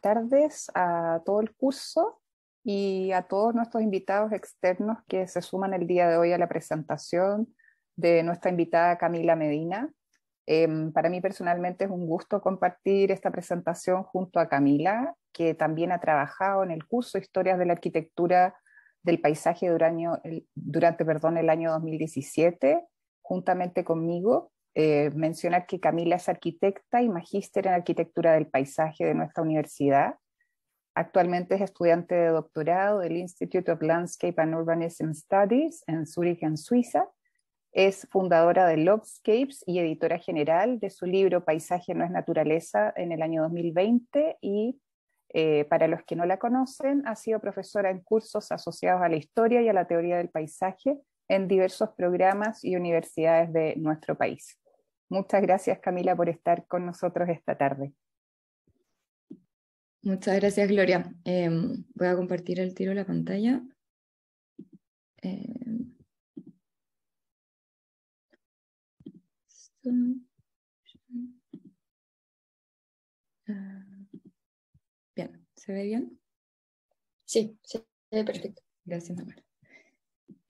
tardes a todo el curso y a todos nuestros invitados externos que se suman el día de hoy a la presentación de nuestra invitada Camila Medina. Em, para mí personalmente es un gusto compartir esta presentación junto a Camila, que también ha trabajado en el curso Historias de la Arquitectura del Paisaje durante, durante perdón, el año 2017, juntamente conmigo. Eh, mencionar que Camila es arquitecta y magíster en arquitectura del paisaje de nuestra universidad. Actualmente es estudiante de doctorado del Institute of Landscape and Urbanism Studies en Zurich, en Suiza. Es fundadora de Logscapes y editora general de su libro Paisaje no es naturaleza en el año 2020 y eh, para los que no la conocen, ha sido profesora en cursos asociados a la historia y a la teoría del paisaje en diversos programas y universidades de nuestro país. Muchas gracias, Camila, por estar con nosotros esta tarde. Muchas gracias, Gloria. Eh, voy a compartir el tiro de la pantalla. Eh, ah, bien, ¿se ve bien? Sí, se ve perfecto. Gracias, mamá.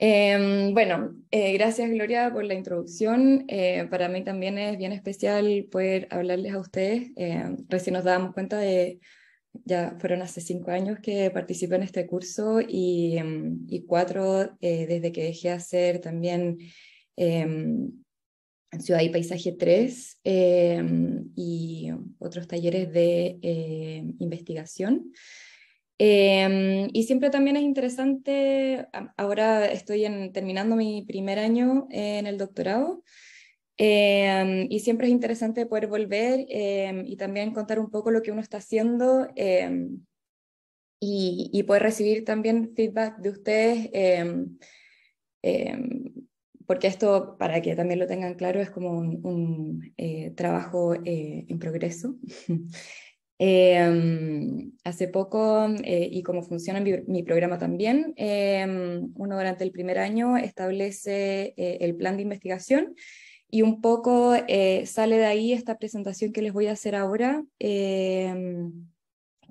Em, bueno, eh, gracias Gloria por la introducción. Eh, para mí también es bien especial poder hablarles a ustedes. Eh, recién nos dábamos cuenta de, ya fueron hace cinco años que participé en este curso y, em, cuatro desde que dejé hacer también em, Ciudad y Paisaje 3 y otros talleres de investigación. Em, y siempre también es interesante, ahora estoy en, terminando mi primer año eh, en el doctorado, em, y siempre es interesante poder volver em, y también contar un poco lo que uno está haciendo y, poder recibir también feedback de ustedes, porque esto, para que también lo tengan claro, es como un, un eh, trabajo eh, en progreso. Em, hace poco, eh, y como funciona mi, programa también, em, uno durante el primer año establece eh, el plan de investigación y un poco eh, sale de ahí esta presentación que les voy a hacer ahora, em,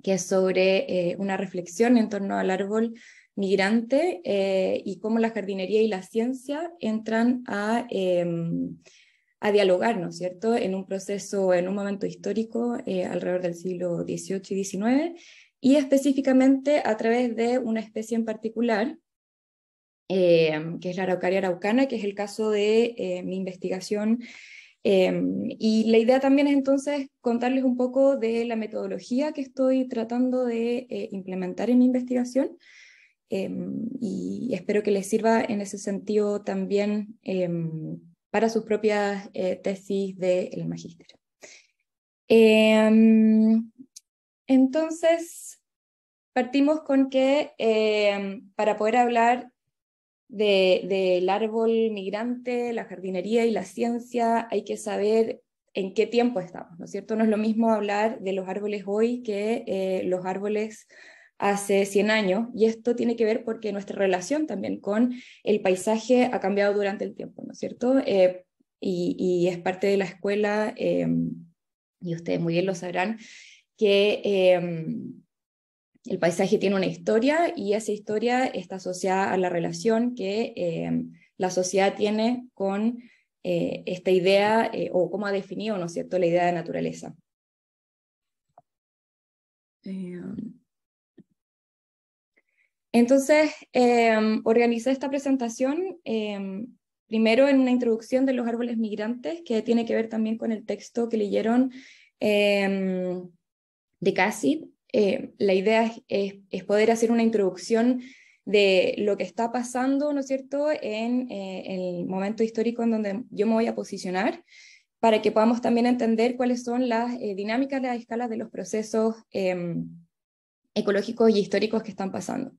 que es sobre una reflexión en torno al árbol migrante y cómo la jardinería y la ciencia entran a a dialogar, ¿no es cierto?, en un proceso, en un momento histórico eh, alrededor del siglo XVIII y XIX, y específicamente a través de una especie en particular, em, que es la araucaria araucana, que es el caso de eh, mi investigación. Em, y la idea también es entonces contarles un poco de la metodología que estoy tratando de eh, implementar en mi investigación. Em, y espero que les sirva en ese sentido también para sus propias eh, tesis del de magíster. Em, entonces, partimos con que em, para poder hablar del árbol migrante, la jardinería y la ciencia, hay que saber en qué tiempo estamos, ¿no es cierto? No es lo mismo hablar de los árboles hoy que eh, los árboles hace 100 años, y esto tiene que ver porque nuestra relación también con el paisaje ha cambiado durante el tiempo, ¿no es cierto? Eh, y, es parte de la escuela, em, y ustedes muy bien lo sabrán, que em, el paisaje tiene una historia y esa historia está asociada a la relación que em, la sociedad tiene con eh, esta idea, eh, o cómo ha definido, ¿no es cierto?, la idea de naturaleza. Entonces, em, organizé esta presentación em, primero en una introducción de los árboles migrantes, que tiene que ver también con el texto que leyeron em, de Cassid. Eh, la idea es, poder hacer una introducción de lo que está pasando, ¿no es cierto?, en, eh, el momento histórico en donde yo me voy a posicionar, para que podamos también entender cuáles son las eh, dinámicas, de las escalas de los procesos ecológicos y históricos que están pasando.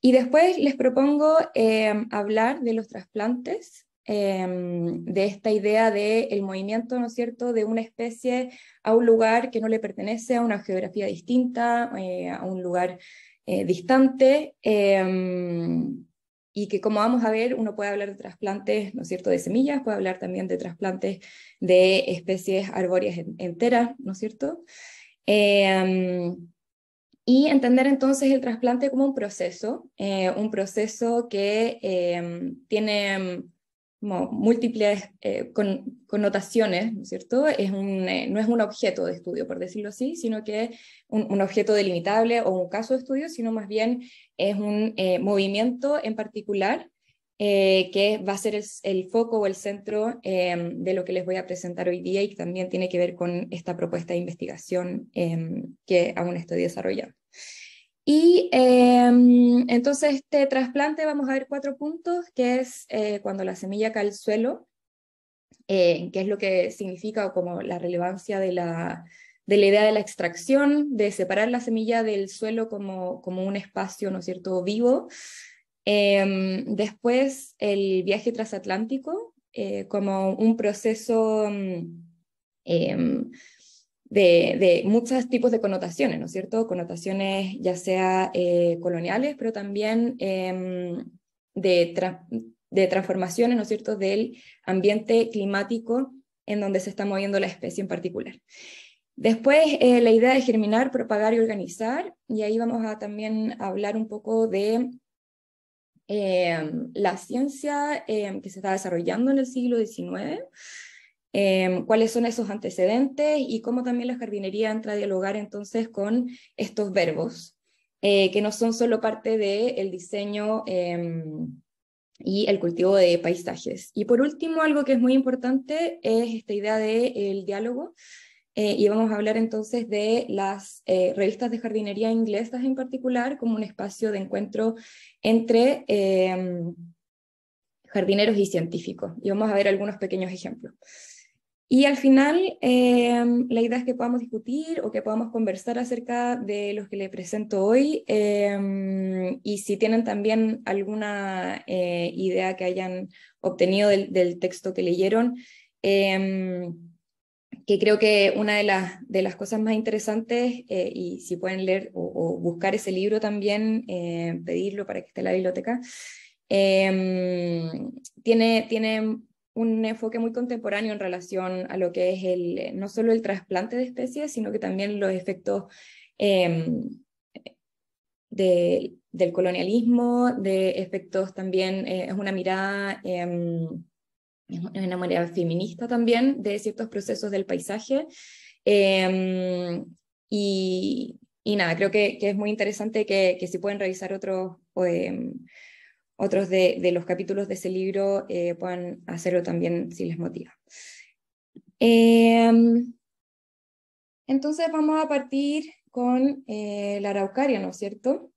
Y después les propongo eh, hablar de los trasplantes, eh, de esta idea del movimiento, ¿no es cierto?, de una especie a un lugar que no le pertenece, a una geografía distinta, eh, a un lugar distante, y que como vamos a ver, uno puede hablar de trasplantes, ¿no es cierto?, de semillas, puede hablar también de trasplantes de especies arbóreas enteras, ¿no es cierto? Y entender entonces el trasplante como un proceso, eh, un proceso que eh, tiene múltiples eh, connotaciones, ¿no es cierto? Es un, no es un objeto de estudio, por decirlo así, sino que un, un objeto delimitable o un caso de estudio, sino más bien es un movimiento en particular eh, que va a ser el, foco o el centro eh, de lo que les voy a presentar hoy día y que también tiene que ver con esta propuesta de investigación eh, que aún estoy desarrollando. Y entonces este trasplante vamos a ver cuatro puntos, que es cuando la semilla cae al suelo, qué es lo que significa o como la relevancia de la, de la idea de la extracción, de separar la semilla del suelo como, como un espacio, ¿no es cierto?, vivo, Em, después el viaje transatlántico, eh, como un proceso mm, em, de, muchos tipos de connotaciones, ¿no es cierto? Connotaciones ya sea eh, coloniales, pero también em, de, transformaciones, ¿no es cierto?, del ambiente climático en donde se está moviendo la especie en particular. Después, eh, la idea de germinar, propagar y organizar, y ahí vamos a también hablar un poco de Em, la ciencia em, que se está desarrollando en el siglo XIX, em, cuáles son esos antecedentes y cómo también la jardinería entra a dialogar entonces con estos verbos, eh, que no son solo parte del el diseño y el cultivo de paisajes. Y por último, algo que es muy importante es esta idea del diálogo eh, y vamos a hablar entonces de las eh, revistas de jardinería inglesas en particular como un espacio de encuentro entre em, jardineros y científicos. Y vamos a ver algunos pequeños ejemplos. Y al final, em, la idea es que podamos discutir o que podamos conversar acerca de los que le presento hoy. Em, y si tienen también alguna eh, idea que hayan obtenido del, texto que leyeron, que creo que una de las, de las cosas más interesantes, eh, y si pueden leer o, buscar ese libro también, eh, pedirlo para que esté en la biblioteca, em, tiene, tiene un enfoque muy contemporáneo en relación a lo que es el, eh, no solo el trasplante de especies, sino que también los efectos em, del colonialismo, de efectos también, es una mirada... Em, es una manera feminista también de ciertos procesos del paisaje. Em, y, nada, creo que, es muy interesante que, si pueden revisar otros, em, otros de, los capítulos de ese libro, eh, puedan hacerlo también si les motiva. Em, entonces vamos a partir con eh, la araucaria, ¿no es cierto?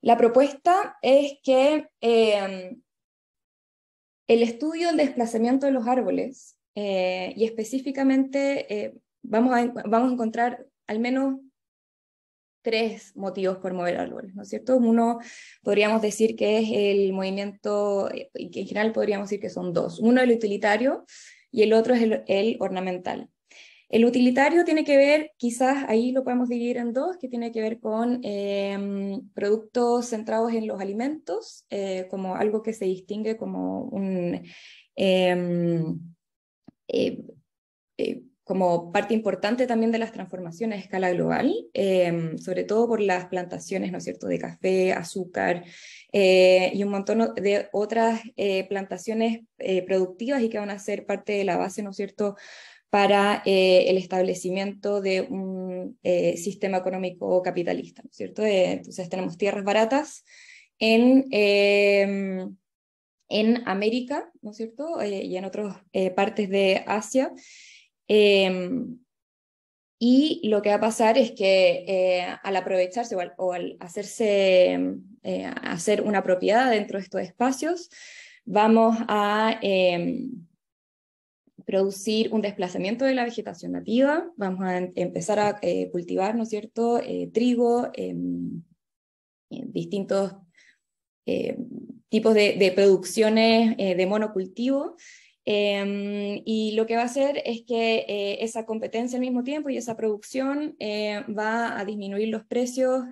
la propuesta es que el estudio del desplazamiento de los árboles, eh, y específicamente eh, vamos, a, encontrar al menos tres motivos por mover árboles, ¿no es cierto? Uno podríamos decir que es el movimiento, eh, en general podríamos decir que son dos. Uno es el utilitario y el otro es el ornamental. El utilitario tiene que ver, quizás ahí lo podemos dividir en dos, que tiene que ver con em, productos centrados en los alimentos, eh, como algo que se distingue como un... Em, eh, eh, como parte importante también de las transformaciones a escala global, em, sobre todo por las plantaciones, ¿no es cierto?, de café, azúcar, y un montón de otras plantaciones productivas y que van a ser parte de la base, ¿no es cierto?, para eh, el establecimiento de un eh, sistema económico capitalista, ¿no es cierto? Eh, entonces tenemos tierras baratas en, en América, ¿no es cierto? y en otras partes de Asia. Y lo que va a pasar es que al aprovecharse o al, hacerse, hacer una propiedad dentro de estos espacios, vamos a, producir un desplazamiento de la vegetación nativa, vamos a empezar a eh, cultivar, ¿no es cierto?, eh, trigo, em, eh, distintos em, tipos de, de producciones de monocultivo. Em, y lo que va a hacer es que esa competencia al mismo tiempo y esa producción va a disminuir los precios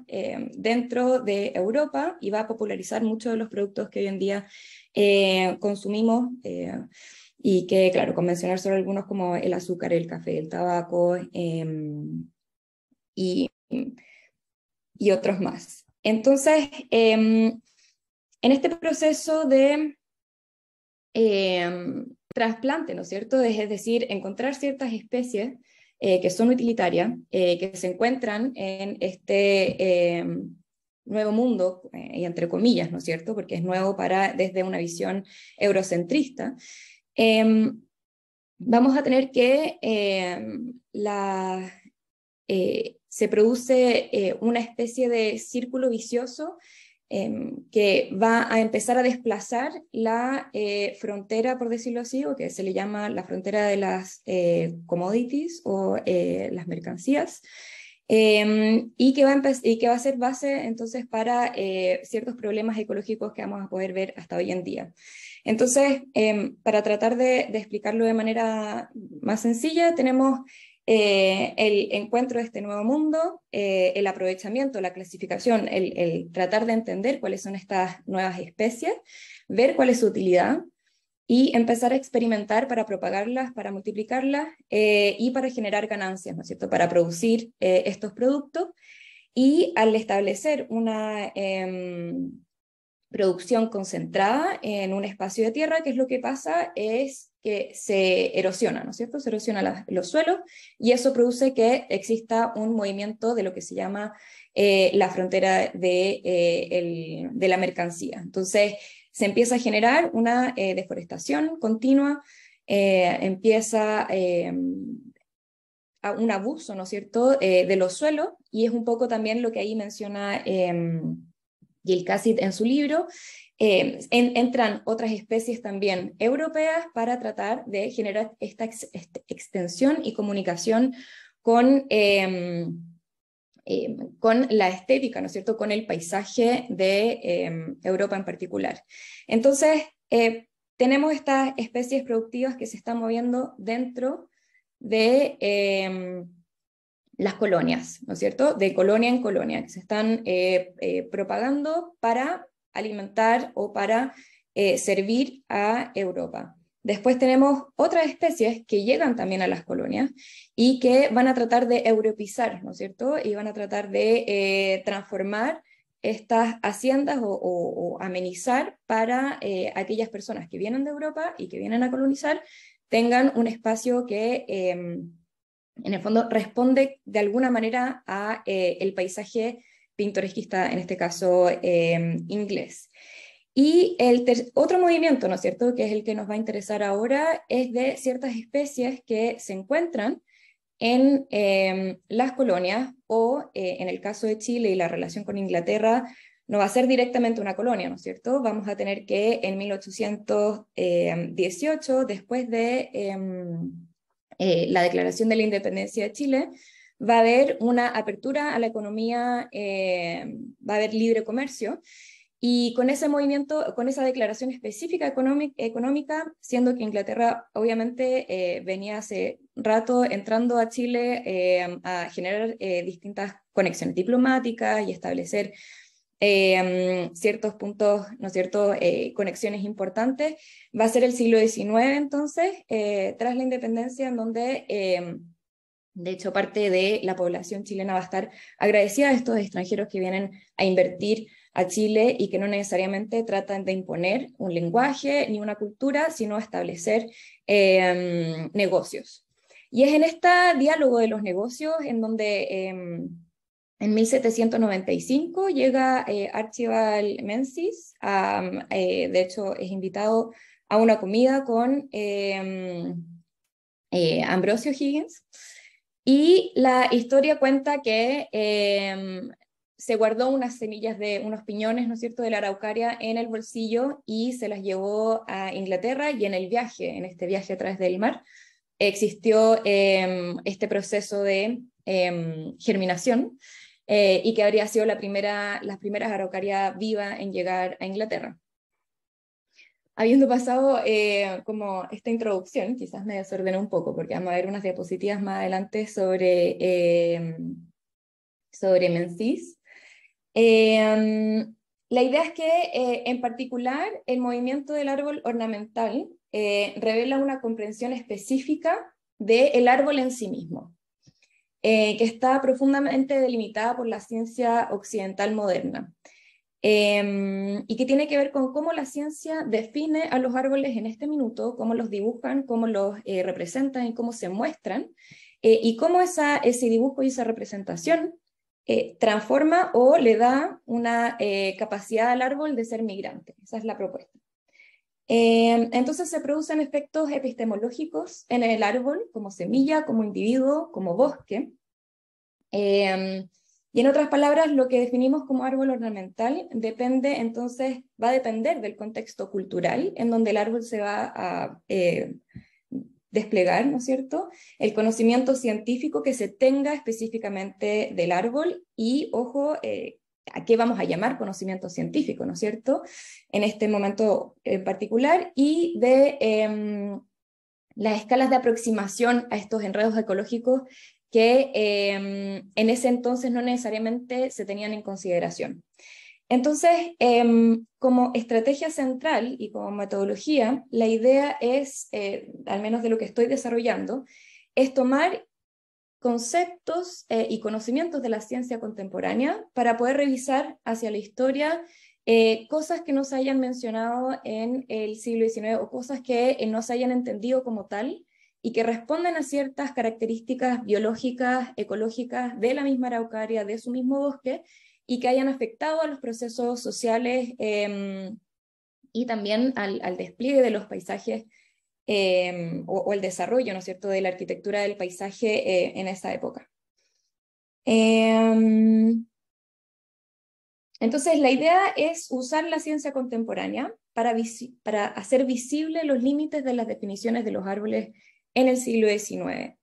dentro de Europa y va a popularizar muchos de los productos que hoy en día consumimos y que, claro, convencionar mencionar solo algunos como el azúcar, el café, el tabaco em, y, y, otros más. Entonces, em, en este proceso de em, trasplante, ¿no es cierto? Es, decir, encontrar ciertas especies eh, que son utilitarias, eh, que se encuentran en este nuevo mundo, eh, y entre comillas, ¿no es cierto? Porque es nuevo para, desde una visión eurocentrista, Em, vamos a tener que em, la, eh, se produce eh, una especie de círculo vicioso em, que va a empezar a desplazar la eh, frontera, por decirlo así, o que se le llama la frontera de las commodities o las mercancías. y, que va a ser base entonces para ciertos problemas ecológicos que vamos a poder ver hasta hoy en día. Entonces, em, para tratar de, explicarlo de manera más sencilla, tenemos eh, el encuentro de este nuevo mundo, eh, el aprovechamiento, la clasificación, el, tratar de entender cuáles son estas nuevas especies, ver cuál es su utilidad, y empezar a experimentar para propagarlas, para multiplicarlas eh, y para generar ganancias, ¿no es cierto?, para producir estos productos. Y al establecer una, em, producción concentrada en un espacio de tierra, que es lo que pasa es que se erosiona, ¿no es cierto? Se erosiona los suelos y eso produce que exista un movimiento de lo que se llama eh, la frontera eh, de, la mercancía. Entonces, se empieza a generar una eh, deforestación continua, empieza em, un abuso, ¿no es cierto?, de los suelos y es un poco también lo que ahí menciona. Em, y el Casid en su libro, eh, entran otras especies también europeas para tratar de generar esta, este, extensión y comunicación con, em, em, con la estética, ¿no es cierto?, con el paisaje de em, Europa en particular. Entonces, eh, tenemos estas especies productivas que se están moviendo dentro de las colonias, ¿no es cierto? De colonia en colonia, que se están eh, eh, propagando para alimentar o para eh, servir a Europa. Después tenemos otras especies que llegan también a las colonias y que van a tratar de europizar, ¿no es cierto? Y van a tratar de transformar estas haciendas o amenizar para aquellas personas que vienen de Europa y que vienen a colonizar, tengan un espacio que em, en el fondo responde de alguna manera a eh, el paisaje pintoresquista, en este caso em, inglés. Y el otro movimiento, ¿no es cierto?, que es el que nos va a interesar ahora, es de ciertas especies que se encuentran en em, las colonias o, eh, en el caso de Chile y la relación con Inglaterra, no va a ser directamente una colonia, ¿no es cierto? Vamos a tener que en 1818, em, después de eh, la declaración de la independencia de Chile, va a haber una apertura a la economía, eh, va a haber libre comercio. Y con ese movimiento, con esa declaración específica económica, siendo que Inglaterra obviamente eh, venía hace rato entrando a Chile a generar distintas conexiones diplomáticas y establecer eh, mm, ciertos puntos, ¿no es cierto?, eh, conexiones importantes. Va a ser el siglo XIX entonces, eh, tras la independencia, en donde... de hecho, parte de la población chilena va a estar agradecida a estos extranjeros que vienen a invertir a Chile y que no necesariamente tratan de imponer un lenguaje ni una cultura, sino establecer mm, negocios. Y es en este diálogo de los negocios en donde em, en 1795 llega Archival eh, Archibald Menzies, eh, de hecho es invitado a una comida con em, eh, Ambrosio Higgins, y la historia cuenta que em, se guardó unas semillas de unos piñones, ¿no es cierto?, de la araucaria en el bolsillo y se las llevó a Inglaterra y en el viaje, en este viaje a través del mar, existió em, este proceso de germinación eh, y que habría sido la primera, las primeras viva en llegar a Inglaterra. Habiendo pasado eh, como esta introducción, quizás me desordené un poco porque vamos a ver unas diapositivas más adelante sobre, eh, Mencis. Em, la idea es que en particular el movimiento del árbol ornamental revela una comprensión específica del árbol en sí mismo. Eh, que está profundamente delimitada por la ciencia occidental moderna em, y que tiene que ver con cómo la ciencia define a los árboles en este minuto, cómo los dibujan, cómo los eh, representan y cómo se muestran, eh, y cómo ese dibujo y esa representación transforma o le da una capacidad al árbol de ser migrante. Esa es la propuesta. Em, entonces se producen efectos epistemológicos en el árbol, como semilla, como individuo, como bosque. Em, y en otras palabras, lo que definimos como árbol ornamental depende, entonces, va a depender del contexto cultural en donde el árbol se va a eh, desplegar, ¿no es cierto? El conocimiento científico que se tenga específicamente del árbol y, ojo, eh, a qué vamos a llamar conocimiento científico, ¿no es cierto?, en este momento en particular, y de em, las escalas de aproximación a estos enredos ecológicos que em, en ese entonces no necesariamente se tenían en consideración. Entonces, em, como estrategia central y como metodología, la idea es, eh, al menos de lo que estoy desarrollando, es tomar conceptos eh, y conocimientos de la ciencia contemporánea para poder revisar hacia la historia eh, cosas que no se hayan mencionado en el siglo XIX o cosas que eh, no se hayan entendido como tal y que responden a ciertas características biológicas, ecológicas de la misma araucaria, de su mismo bosque, y que hayan afectado a los procesos sociales em, y también al, al despliegue de los paisajes Em, o, el desarrollo, ¿no es cierto?, de la arquitectura del paisaje eh, en esa época. Em, entonces, la idea es usar la ciencia contemporánea para, hacer visibles los límites de las definiciones de los árboles en el siglo XIX.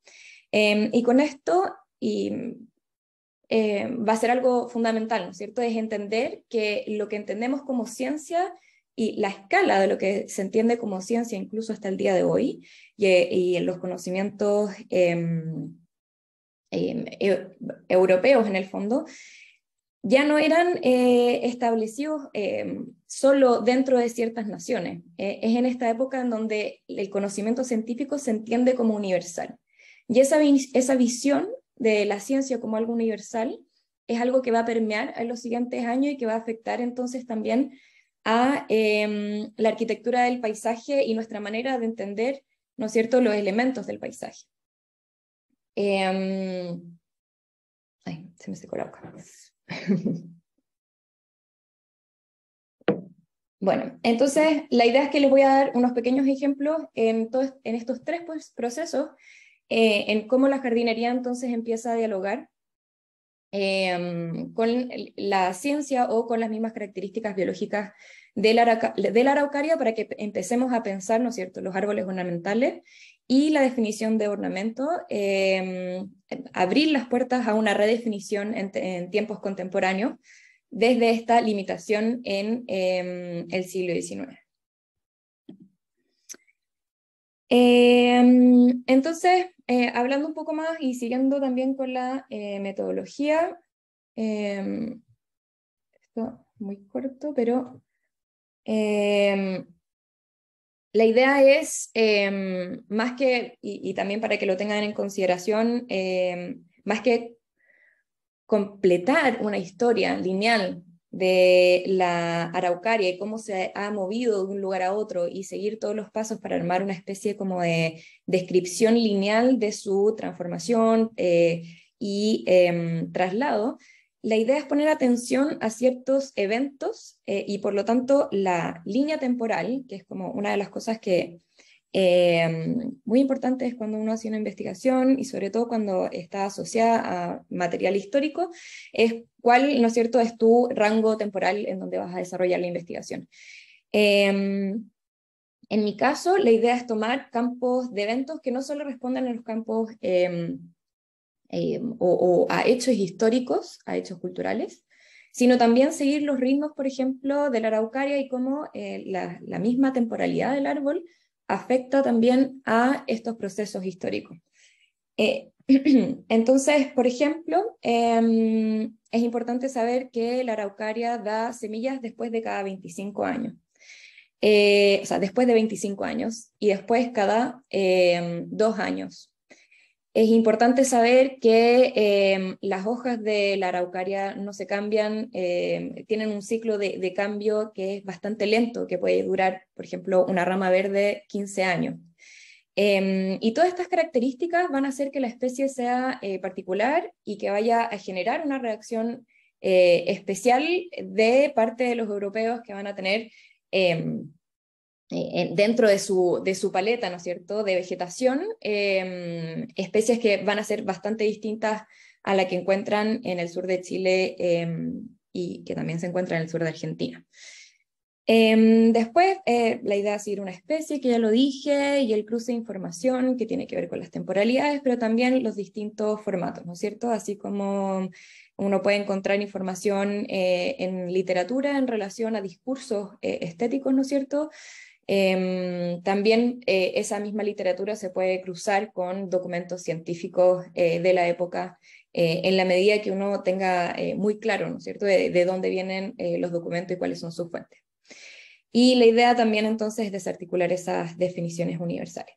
Em, y con esto, y, eh, va a ser algo fundamental, ¿no es cierto?, es entender que lo que entendemos como ciencia y la escala de lo que se entiende como ciencia incluso hasta el día de hoy y, eh, y los conocimientos em, em, e, europeos en el fondo ya no eran eh, establecidos em, solo dentro de ciertas naciones. E, es en esta época en donde el conocimiento científico se entiende como universal. Y esa, esa visión de la ciencia como algo universal es algo que va a permear en los siguientes años y que va a afectar entonces también a em, la arquitectura del paisaje y nuestra manera de entender, ¿no es cierto?, los elementos del paisaje. Em, se me Bueno, entonces la idea es que les voy a dar unos pequeños ejemplos en, estos tres pues, procesos, eh, en cómo la jardinería entonces empieza a dialogar Em, con la ciencia o con las mismas características biológicas del araucaria para que empecemos a pensar, ¿no cierto?, los árboles ornamentales y la definición de ornamento, em, abrir las puertas a una redefinición en, tiempos contemporáneos desde esta limitación en em, el siglo XIX. Em, entonces, eh, hablando un poco más y siguiendo también con la eh, metodología, em, esto muy corto, pero em, la idea es, más que, y, también para que lo tengan en consideración, más que completar una historia lineal de la araucaria y cómo se ha movido de un lugar a otro y seguir todos los pasos para armar una especie como de descripción lineal de su transformación eh, y em, traslado, la idea es poner atención a ciertos eventos eh, y por lo tanto la línea temporal, que es como una de las cosas que Em, muy importante es cuando uno hace una investigación y sobre todo cuando está asociada a material histórico, es cuál, ¿no es cierto?, es tu rango temporal en donde vas a desarrollar la investigación. Em, en mi caso, la idea es tomar campos de eventos que no solo respondan a los campos em, o, a hechos históricos, a hechos culturales, sino también seguir los ritmos, por ejemplo, de la araucaria y cómo eh, la, misma temporalidad del árbol afecta también a estos procesos históricos. Eh, entonces, por ejemplo, em, es importante saber que la araucaria da semillas después de cada 25 años. Eh, o sea, después de 25 años y después cada em, dos años. Es importante saber que em, las hojas de la araucaria no se cambian, em, tienen un ciclo de, cambio que es bastante lento, que puede durar, por ejemplo, una rama verde 15 años. Em, y todas estas características van a hacer que la especie sea eh, particular y que vaya a generar una reacción eh, especial de parte de los europeos que van a tener eh, dentro de su, paleta, ¿no es cierto?, de vegetación, em, especies que van a ser bastante distintas a la que encuentran en el sur de Chile em, y que también se encuentran en el sur de Argentina. Em, después, eh, la idea es ir una especie, que ya lo dije, y el cruce de información que tiene que ver con las temporalidades, pero también los distintos formatos, ¿no es cierto? Así como uno puede encontrar información eh, en literatura en relación a discursos estéticos, ¿no es cierto? Em, también eh, esa misma literatura se puede cruzar con documentos científicos eh, de la época eh, en la medida que uno tenga muy claro, ¿no es cierto?, de, de dónde vienen los documentos y cuáles son sus fuentes. Y la idea también entonces es desarticular esas definiciones universales.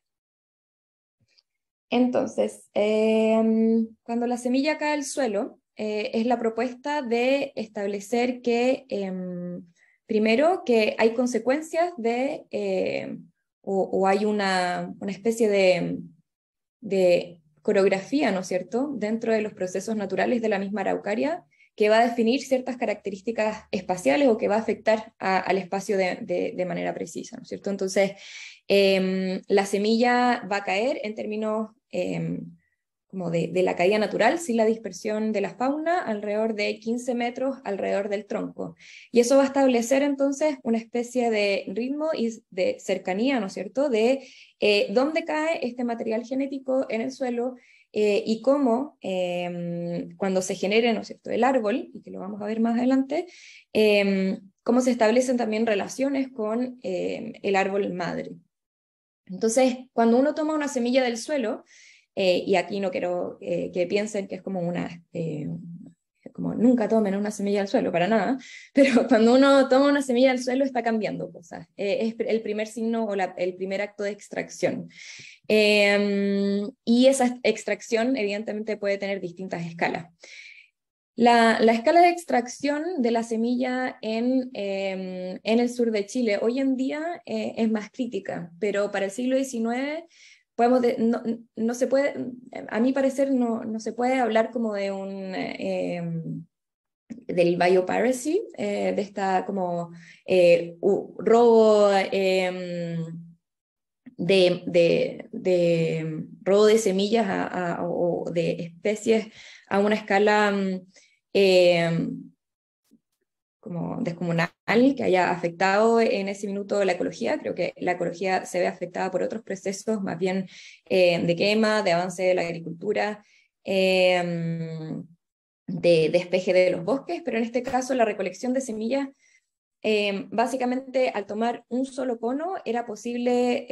Entonces, em, cuando la semilla cae al suelo, es la propuesta de establecer que em, Primero, que hay consecuencias de, eh, o, hay una, especie de, coreografía, ¿no es cierto?, dentro de los procesos naturales de la misma araucaria, que va a definir ciertas características espaciales o que va a afectar al espacio de, manera precisa, ¿no es cierto? Entonces, em, la semilla va a caer en términos em, como de, la caída natural, sin la dispersión de la fauna, alrededor de 15 metros alrededor del tronco. Y eso va a establecer entonces una especie de ritmo y de cercanía, ¿no es cierto?, de eh, dónde cae este material genético en el suelo eh, y cómo em, cuando se genere, ¿no es cierto?, el árbol, y que lo vamos a ver más adelante, em, cómo se establecen también relaciones con em, el árbol madre. Entonces, cuando uno toma una semilla del suelo, eh, y aquí no quiero eh, que piensen que es como una, eh, como nunca tomen una semilla al suelo, para nada, pero cuando uno toma una semilla al suelo está cambiando cosas. es el primer signo o el primer acto de extracción. y esa extracción evidentemente puede tener distintas escalas. La, escala de extracción de la semilla en, el sur de Chile hoy en día es más crítica, pero para el siglo XIX podemos no, se puede, a mi parecer no, no se puede hablar como de un, eh, em, del biopiracy, eh, de esta como eh, robo em, de, de, em, robo de semillas o de especies a una escala como descomunal que haya afectado en ese minuto la ecología. Creo que la ecología se ve afectada por otros procesos, más bien eh, de quema, de avance de la agricultura, eh, de despeje de, los bosques, pero en este caso la recolección de semillas, eh, básicamente al tomar un solo cono era posible,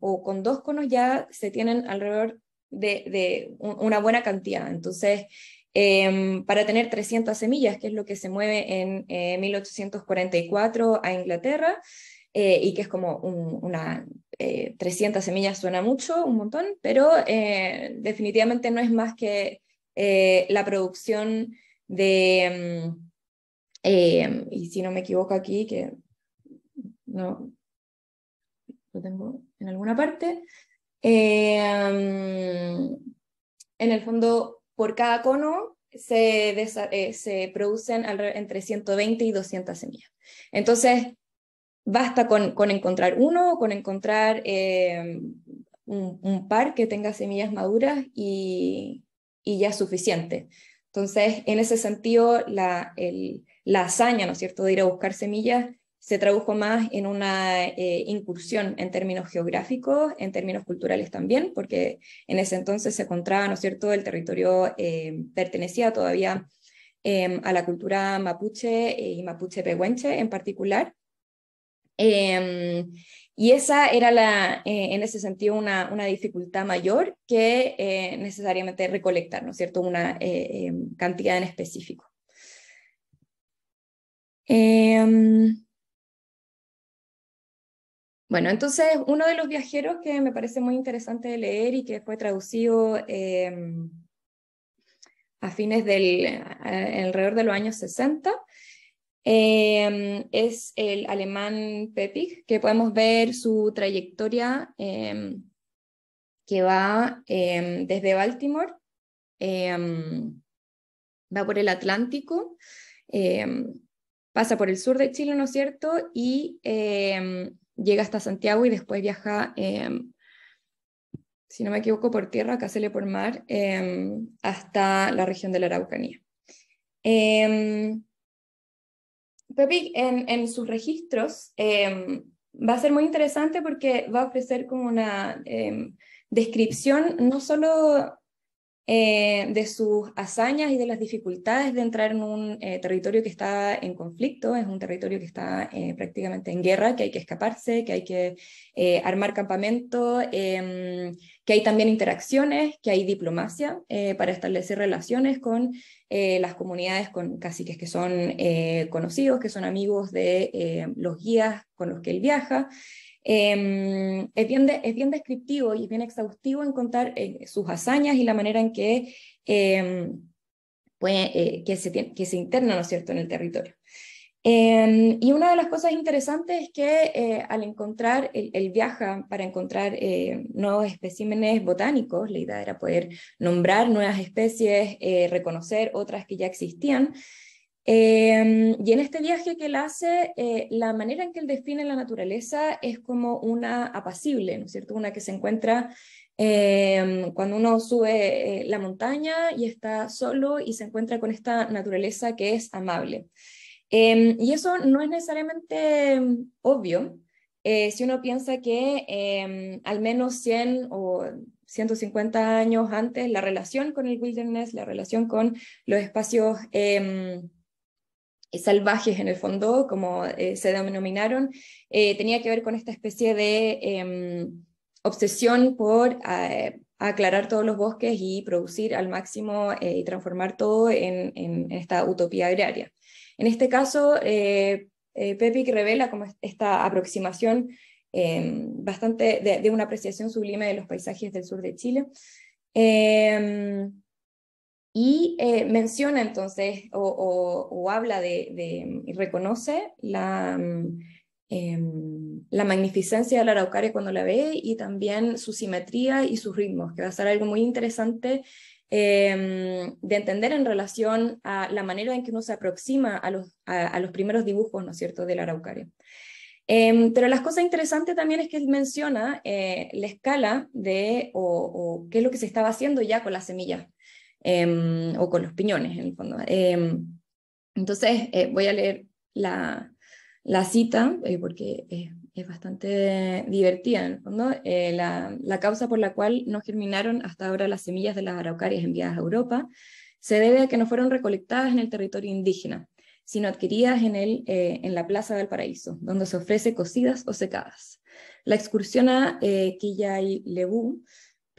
o con dos conos ya se tienen alrededor de, una buena cantidad. Entonces, Em, para tener 300 semillas, que es lo que se mueve en 1844 eh, a Inglaterra, eh, y que es como una... 300 eh, semillas suena mucho, un montón, pero definitivamente no es más que la producción de... Mm, em, y si no me equivoco aquí, que no lo tengo en alguna parte, em, en el fondo por cada cono se, eh, se producen entre 120 y 200 semillas. Entonces, basta con, encontrar uno o con encontrar em, un, par que tenga semillas maduras y, ya suficiente. Entonces, en ese sentido, la, la hazaña, ¿no es cierto?, de ir a buscar semillas se tradujo más en una eh, incursión en términos geográficos, en términos culturales también, porque en ese entonces se encontraba, ¿no es cierto?, el territorio eh, pertenecía todavía em, a la cultura mapuche eh, y mapuche pehuenche en particular. Em, y esa era la, en ese sentido una, una dificultad mayor que necesariamente recolectar, ¿no es cierto?, una em, cantidad en específico. Bueno, entonces uno de los viajeros que me parece muy interesante de leer y que fue traducido eh, a fines del, eh, alrededor de los años 60, eh, es el alemán Pepig, que podemos ver su trayectoria que va desde Baltimore, va por el Atlántico, pasa por el sur de Chile, ¿no es cierto? Y llega hasta Santiago y después viaja, em, si no me equivoco, por tierra, acá por mar, em, hasta la región de la Araucanía. Em, Pepi, en, en, sus registros va a ser muy interesante porque va a ofrecer como una descripción no solo eh, de sus hazañas y de las dificultades de entrar en un eh, territorio que está en conflicto, es un territorio que está eh, prácticamente en guerra, que hay que escaparse, que hay que armar campamento, em, que hay también interacciones, que hay diplomacia para establecer relaciones con las comunidades, con caciques que son conocidos, que son amigos de los guías con los que él viaja. Em, es, bien es bien descriptivo y bien exhaustivo en contar eh, sus hazañas y la manera en que, em, pues, eh, que, se, que se interna ¿no es cierto?, en el territorio. Em, y una de las cosas interesantes es que eh, al encontrar, el viaja para encontrar nuevos especímenes botánicos, la idea era poder nombrar nuevas especies, reconocer otras que ya existían, Em, y en este viaje que él hace, eh, la manera en que él define la naturaleza es como una apacible, ¿no es cierto? Una que se encuentra em, cuando uno sube eh, la montaña y está solo y se encuentra con esta naturaleza que es amable. Em, y eso no es necesariamente obvio eh, si uno piensa que al menos 100 o 150 años antes la relación con el wilderness, la relación con los espacios eh, salvajes en el fondo, como eh, se denominaron, eh, tenía que ver con esta especie de em, obsesión por aclarar todos los bosques y producir al máximo y transformar todo en, esta utopía agraria. En este caso, Pepic revela como esta aproximación em, bastante de, una apreciación sublime de los paisajes del sur de Chile. Em, y eh, menciona entonces o, habla de, y reconoce la, mm, em, la magnificencia del araucario cuando la ve y también su simetría y sus ritmos, que va a ser algo muy interesante em, de entender en relación a la manera en que uno se aproxima a los, primeros dibujos, ¿no es cierto?, de la araucaria. Em, pero las cosas interesantes también es que él menciona eh, la escala de o, qué es lo que se estaba haciendo ya con las semillas. Em, o con los piñones en el fondo. Em, entonces, eh, voy a leer la, la cita eh, porque es bastante divertida en el fondo, eh, la, la, causa por la cual no germinaron hasta ahora las semillas de las araucarias enviadas a Europa se debe a que no fueron recolectadas en el territorio indígena, sino adquiridas en, el, en la Plaza del Paraíso, donde se ofrece cocidas o secadas. La excursión a Quillay-Lebú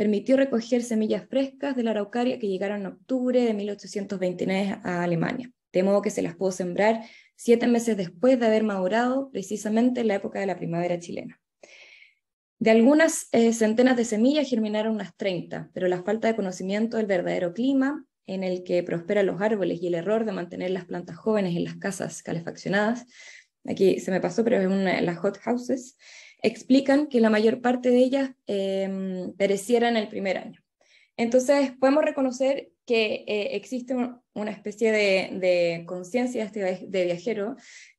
permitió recoger semillas frescas de la araucaria que llegaron en octubre de 1829 a Alemania, de modo que se las pudo sembrar siete meses después de haber madurado, precisamente en la época de la primavera chilena. De algunas eh, centenas de semillas germinaron unas 30, pero la falta de conocimiento del verdadero clima en el que prosperan los árboles y el error de mantener las plantas jóvenes en las casas calefaccionadas, aquí se me pasó, pero es una de las hot houses, explican que la mayor parte de ellas em, perecieran el primer año. Entonces, podemos reconocer que eh, existe una especie de, conciencia este de viajero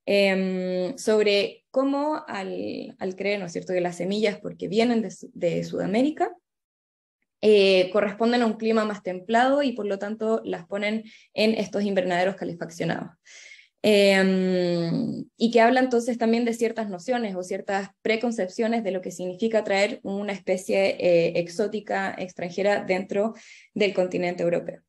em, sobre cómo al, creer, ¿no es cierto?, que las semillas, porque vienen de, Sudamérica, eh, corresponden a un clima más templado y por lo tanto las ponen en estos invernaderos calefaccionados. Em, y que habla entonces también de ciertas nociones o ciertas preconcepciones de lo que significa traer una especie eh, exótica extranjera dentro del continente europeo.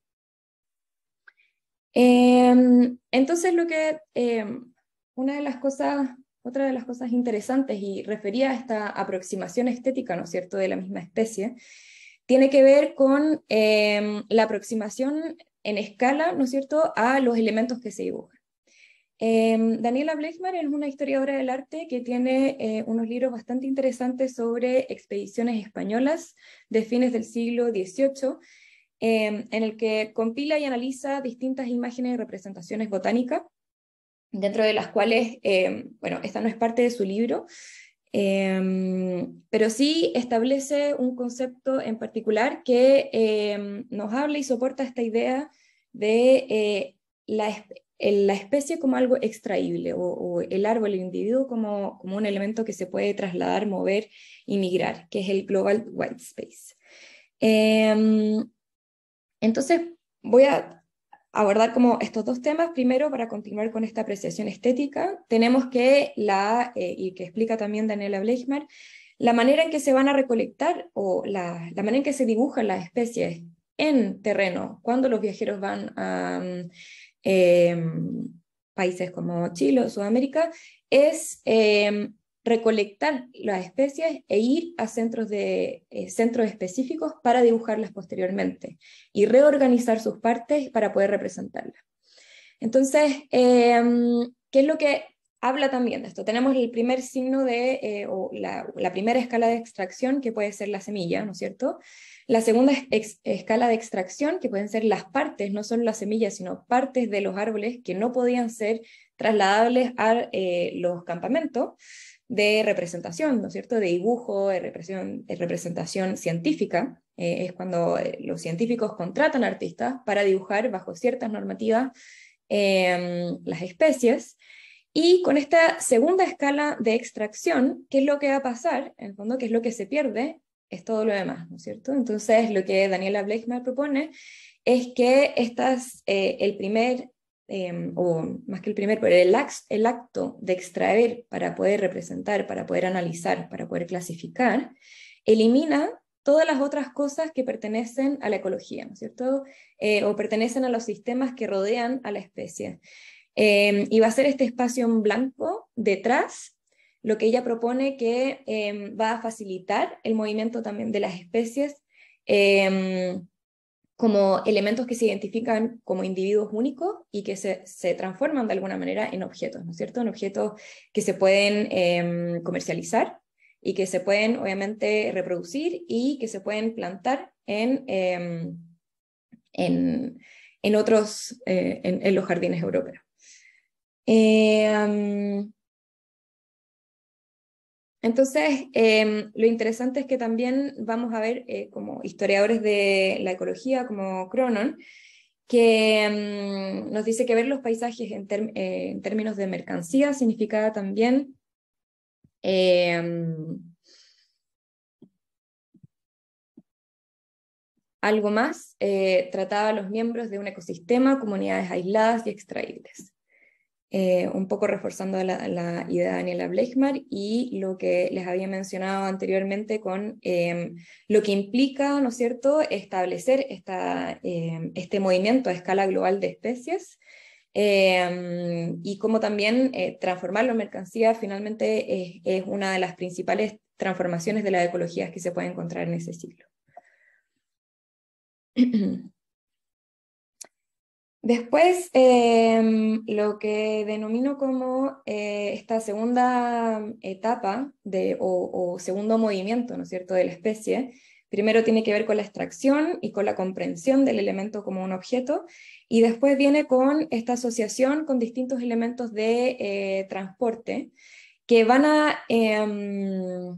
Em, entonces, lo que em, una de las cosas, otra de las cosas interesantes y refería a esta aproximación estética, ¿no es cierto?, de la misma especie, tiene que ver con la aproximación en escala, ¿no es cierto?, a los elementos que se dibujan. Em, Daniela Blechmar es una historiadora del arte que tiene eh, unos libros bastante interesantes sobre expediciones españolas de fines del siglo XVIII, em, en el que compila y analiza distintas imágenes y representaciones botánicas, dentro de las cuales, em, bueno, esta no es parte de su libro, pero sí establece un concepto en particular que nos habla y soporta esta idea de eh, la la especie como algo extraíble o, el árbol, el individuo como, como, un elemento que se puede trasladar, mover y migrar, que es el Global White Space. Em, entonces, voy a abordar como estos dos temas. Primero, para continuar con esta apreciación estética, tenemos que la, eh, y que explica también Daniela Blechmar, la manera en que se van a recolectar o la, manera en que se dibujan las especies en terreno, cuando los viajeros van a... Em, países como Chile o Sudamérica, es em, recolectar las especies e ir a centros, de, eh, centros específicos para dibujarlas posteriormente y reorganizar sus partes para poder representarlas. Entonces, em, ¿qué es lo que habla también de esto? Tenemos el primer signo de, eh, o la primera escala de extracción, que puede ser la semilla, ¿no es cierto? La segunda escala de extracción, que pueden ser las partes, no solo las semillas, sino partes de los árboles que no podían ser trasladables a eh, los campamentos de representación, ¿no es cierto?, de dibujo, de, representación científica. Eh, es cuando eh, los científicos contratan artistas para dibujar bajo ciertas normativas em, las especies. Y con esta segunda escala de extracción, ¿qué es lo que va a pasar? En el fondo, ¿qué es lo que se pierde? es todo lo demás, ¿no es cierto? Entonces, lo que Daniela Blechman propone es que estas, eh, el primer, em, o más que el primer, pero el, acto de extraer para poder representar, para poder analizar, para poder clasificar, elimina todas las otras cosas que pertenecen a la ecología, ¿no es cierto? Eh, o pertenecen a los sistemas que rodean a la especie. Em, y va a ser este espacio en blanco detrás lo que ella propone que em, va a facilitar el movimiento también de las especies em, como elementos que se identifican como individuos únicos y que se, se, transforman de alguna manera en objetos, ¿no es cierto? En objetos que se pueden em, comercializar y que se pueden obviamente reproducir y que se pueden plantar en, en, en, otros, eh, en, los jardines europeos. Entonces, em, lo interesante es que también vamos a ver, eh, como historiadores de la ecología, como Cronon, que em, nos dice que ver los paisajes en, eh, en términos de mercancía significaba también em, algo más, eh, trataba a los miembros de un ecosistema, comunidades aisladas y extraíbles. Eh, un poco reforzando la, idea de Daniela Blechmar y lo que les había mencionado anteriormente con em, lo que implica, ¿no es cierto?, establecer esta, em, este movimiento a escala global de especies. Em, y cómo también eh, transformarlo en mercancía finalmente es, es una de las principales transformaciones de las ecología que se puede encontrar en ese siglo. Después, em, lo que denomino como eh, esta segunda mm, etapa de, o, segundo movimiento, ¿no es cierto?, de la especie, primero tiene que ver con la extracción y con la comprensión del elemento como un objeto, y después viene con esta asociación con distintos elementos de eh, transporte que van a em,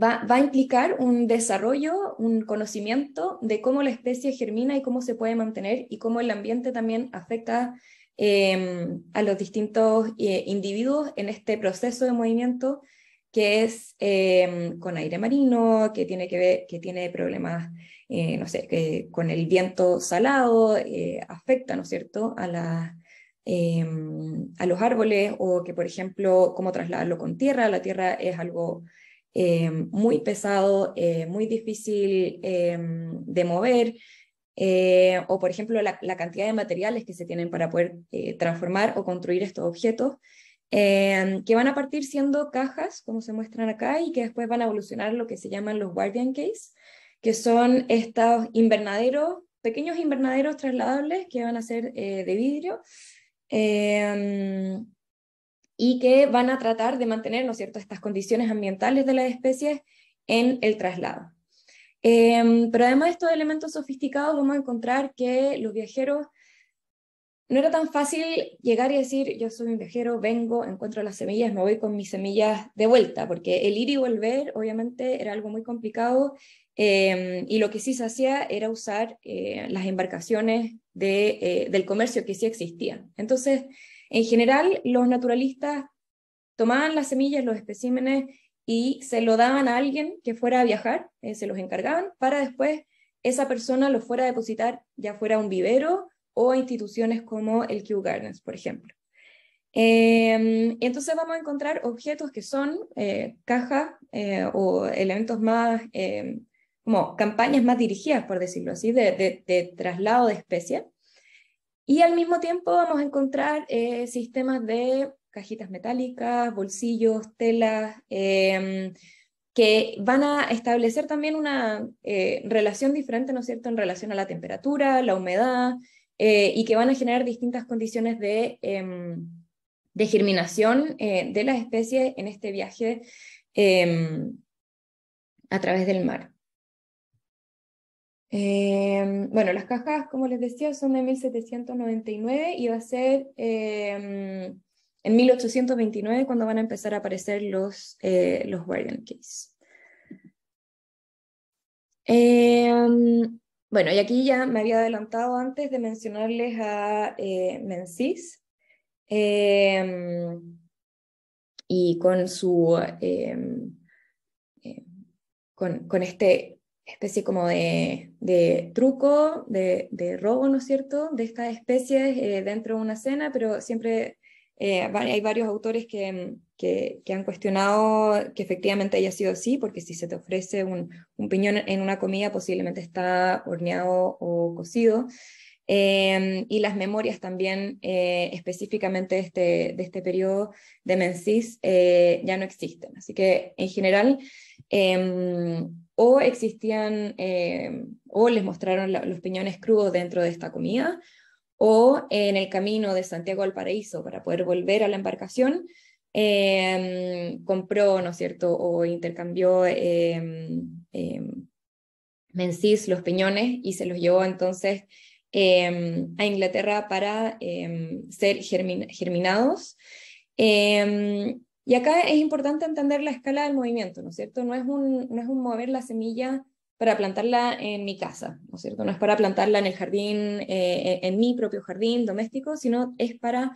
va, a implicar un desarrollo, un conocimiento de cómo la especie germina y cómo se puede mantener y cómo el ambiente también afecta em, a los distintos eh, individuos en este proceso de movimiento que es em, con aire marino, que tiene, que ver, que tiene problemas, eh, no sé, que con el viento salado, eh, afecta, ¿no es cierto?, a, em, a los árboles o que, por ejemplo, cómo trasladarlo con tierra. La tierra es algo Em, muy pesado, eh, muy difícil em, de mover, eh, o por ejemplo la, cantidad de materiales que se tienen para poder eh, transformar o construir estos objetos, em, que van a partir siendo cajas, como se muestran acá, y que después van a evolucionar lo que se llaman los Guardian Case, que son estos invernaderos, pequeños invernaderos trasladables que van a ser de vidrio. Eh, y que van a tratar de mantener ¿no cierto? estas condiciones ambientales de las especies en el traslado. Em, pero además de estos elementos sofisticados, vamos a encontrar que los viajeros no era tan fácil llegar y decir, yo soy un viajero, vengo, encuentro las semillas, me voy con mis semillas de vuelta, porque el ir y volver obviamente era algo muy complicado em, y lo que sí se hacía era usar eh, las embarcaciones de, eh, del comercio que sí existían. Entonces, en general, los naturalistas tomaban las semillas, los especímenes y se lo daban a alguien que fuera a viajar, eh, se los encargaban para después esa persona los fuera a depositar ya fuera a un vivero o a instituciones como el Kew Gardens, por ejemplo. Em, entonces vamos a encontrar objetos que son eh, cajas eh, o elementos más, em, como campañas más dirigidas, por decirlo así, de, de traslado de especies y al mismo tiempo vamos a encontrar eh, sistemas de cajitas metálicas, bolsillos, telas, em, que van a establecer también una eh, relación diferente, ¿no es cierto?, en relación a la temperatura, la humedad, eh, y que van a generar distintas condiciones de, em, de germinación de las especies en este viaje em, a través del mar. Em, bueno, las cajas, como les decía, son de 1799 y va a ser em, en 1829 cuando van a empezar a aparecer los, eh, los Case. Em, bueno, y aquí ya me había adelantado antes de mencionarles a eh, Mencis y con su eh, con, este especie como de, truco, de, robo, ¿no es cierto?, de estas especies eh, dentro de una cena, pero siempre eh, hay varios autores que, han cuestionado que efectivamente haya sido así, porque si se te ofrece un piñón en una comida, posiblemente está horneado o cocido. Em, y las memorias también, eh, específicamente de este, de este periodo de Mencis, eh, ya no existen. Así que en general, em, o existían, eh, o les mostraron los piñones crudos dentro de esta comida, o en el camino de Santiago al Paraíso para poder volver a la embarcación, em, compró, ¿no es cierto?, o intercambió. mencís los piñones y se los llevó entonces Em, a Inglaterra para em, ser germinados. Em, y acá es importante entender la escala del movimiento, ¿no es cierto? No es un, no es un mover la semilla para plantarla en mi casa, ¿no es cierto? No es para plantarla en el jardín, eh, en mi propio jardín doméstico, sino es para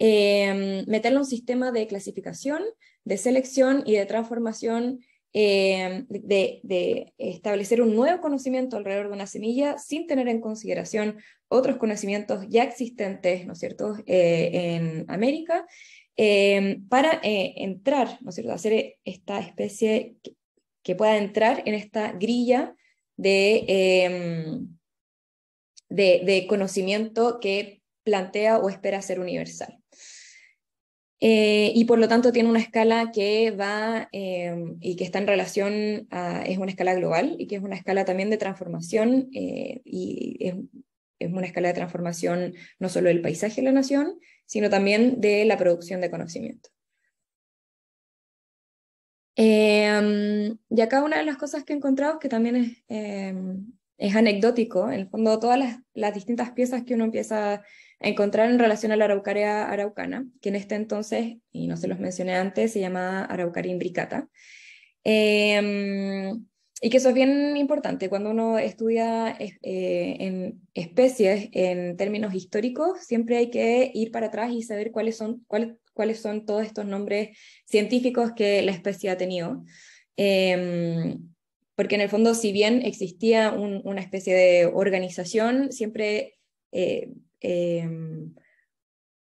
meterle un sistema de clasificación, de selección y de transformación eh, de, establecer un nuevo conocimiento alrededor de una semilla sin tener en consideración otros conocimientos ya existentes, ¿no es cierto?, eh, en América, eh, para entrar, ¿no es cierto?, hacer esta especie que, pueda entrar en esta grilla de, de conocimiento que plantea o espera ser universal. Eh, y por lo tanto tiene una escala que va eh, y que está en relación a, es una escala global y que es una escala también de transformación eh, y es, una escala de transformación no solo del paisaje de la nación, sino también de la producción de conocimiento. y acá una de las cosas que he encontrado que también es, es anecdótico, en el fondo todas las, las distintas piezas que uno empieza a Encontrar en relación a la araucaria araucana, que en este entonces, y no se los mencioné antes, se llamaba araucaria imbricata. Em, y que eso es bien importante cuando uno estudia eh, en especies en términos históricos, siempre hay que ir para atrás y saber cuáles son, cuáles son todos estos nombres científicos que la especie ha tenido. Em, porque en el fondo, si bien existía una especie de organización, siempre eh, Em,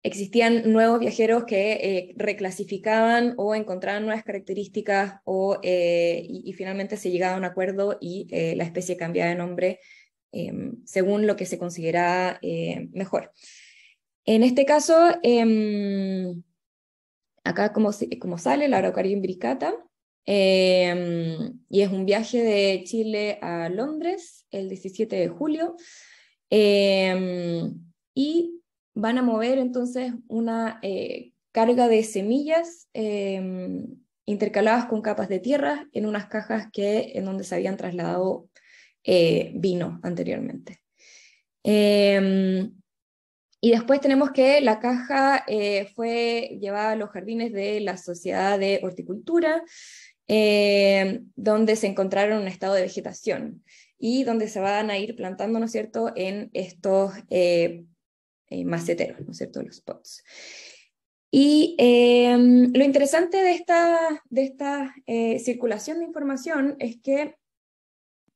existían nuevos viajeros que eh, reclasificaban o encontraban nuevas características o, eh, y, finalmente se llegaba a un acuerdo y eh, la especie cambiaba de nombre em, según lo que se consideraba mejor. En este caso, em, acá como, como sale la Araucaria imbricata, y es un viaje de Chile a Londres el 17 de julio y van a mover entonces una eh, carga de semillas eh, intercaladas con capas de tierra en unas cajas que en donde se habían trasladado eh, vino anteriormente. y después tenemos que la caja fue llevada a los jardines de la Sociedad de Horticultura, donde se encontraron un estado de vegetación y donde se van a ir plantando, ¿no es cierto?, en estos eh, maceteros, ¿no es cierto?, los pots. Y em, lo interesante de esta, de esta eh, circulación de información es que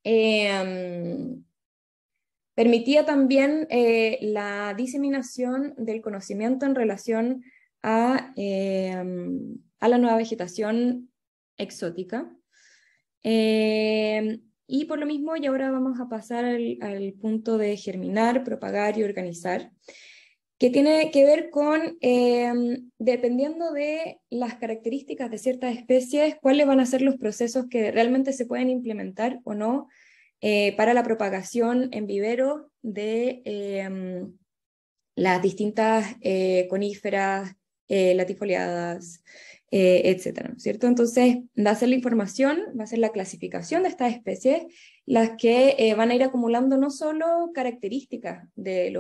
em, permitía también eh, la diseminación del conocimiento en relación a, em, a la nueva vegetación exótica. Y por lo mismo, y ahora vamos a pasar al, punto de germinar, propagar y organizar, que tiene que ver con, em, dependiendo de las características de ciertas especies, cuáles van a ser los procesos que realmente se pueden implementar o no eh, para la propagación en vivero de em, las distintas eh, coníferas, eh, latifoliadas, eh, etcétera, ¿no es cierto? Entonces, va a ser la información, va a ser la clasificación de estas especies, las que eh, van a ir acumulando no solo características eh,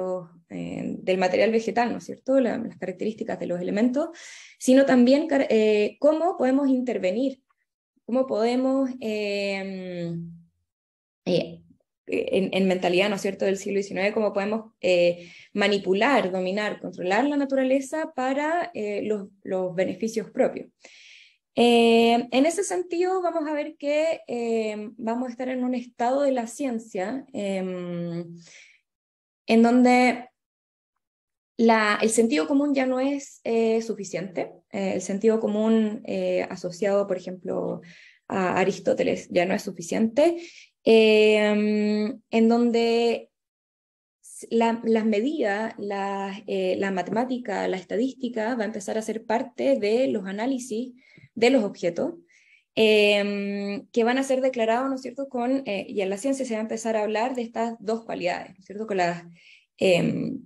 del material vegetal, ¿no es cierto? las características de los elementos, sino también cómo podemos intervenir, cómo podemos en, mentalidad, ¿no es cierto?, del siglo XIX, cómo podemos eh, manipular, dominar, controlar la naturaleza para eh, los, beneficios propios. Eh, en ese sentido, vamos a ver que vamos a estar en un estado de la ciencia em, en donde la, el sentido común ya no es suficiente. el sentido común asociado, por ejemplo, a Aristóteles ya no es suficiente eh, mm, en donde las medidas, la, eh, la, matemática, la estadística va a empezar a ser parte de los análisis de los objetos. Eh, mm, que van a ser declarados, ¿no es cierto?, con, eh, y en la ciencia se va a empezar a hablar de estas dos cualidades, ¿no es cierto?, con, las, em,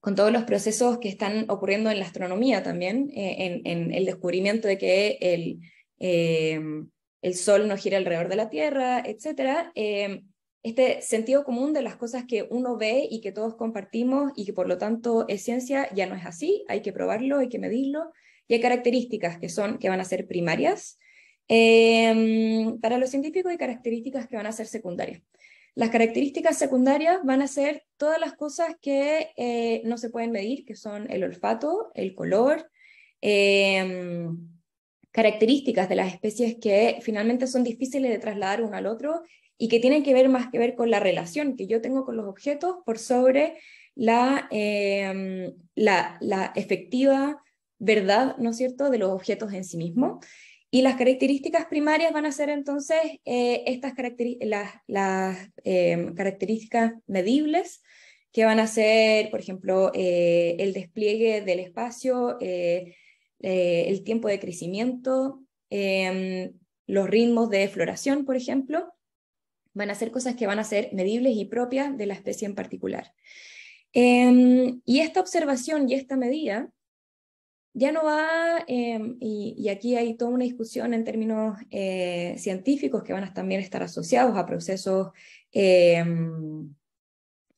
con todos los procesos que están ocurriendo en la astronomía también, en, en, el descubrimiento de que el, em, el Sol no gira alrededor de la Tierra, etc. Eh, este sentido común de las cosas que uno ve y que todos compartimos y que por lo tanto es ciencia, ya no es así, hay que probarlo, hay que medirlo, y hay características que, son, que van a ser primarias eh, para los científicos y características que van a ser secundarias. Las características secundarias van a ser todas las cosas que eh, no se pueden medir, que son el olfato, el color, eh, características de las especies que finalmente son difíciles de trasladar uno al otro y que tienen que ver más que ver con la relación que yo tengo con los objetos por sobre la, em, la, efectiva verdad, ¿no es cierto?, de los objetos en sí mismos. Y las características primarias van a ser entonces eh, estas las, em, características medibles, que van a ser, por ejemplo, eh, el despliegue del espacio, eh, eh, el tiempo de crecimiento, em, los ritmos de floración, por ejemplo, van a ser cosas que van a ser medibles y propias de la especie en particular. Em, y esta observación y esta medida ya no va, em, y, aquí hay toda una discusión en términos eh, científicos que van a también estar asociados a procesos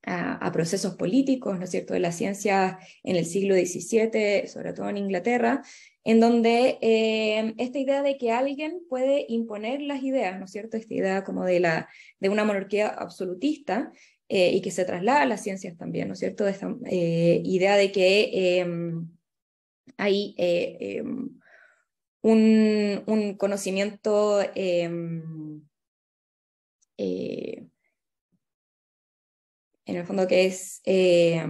a, procesos políticos, ¿no es cierto?, de la ciencia en el siglo XVII, sobre todo en Inglaterra, en donde eh, esta idea de que alguien puede imponer las ideas, ¿no es cierto?, esta idea como de, la, de una monarquía absolutista eh, y que se traslada a las ciencias también, ¿no es cierto?, esta eh, idea de que em, hay em, un, conocimiento... Em, en el fondo que es eh,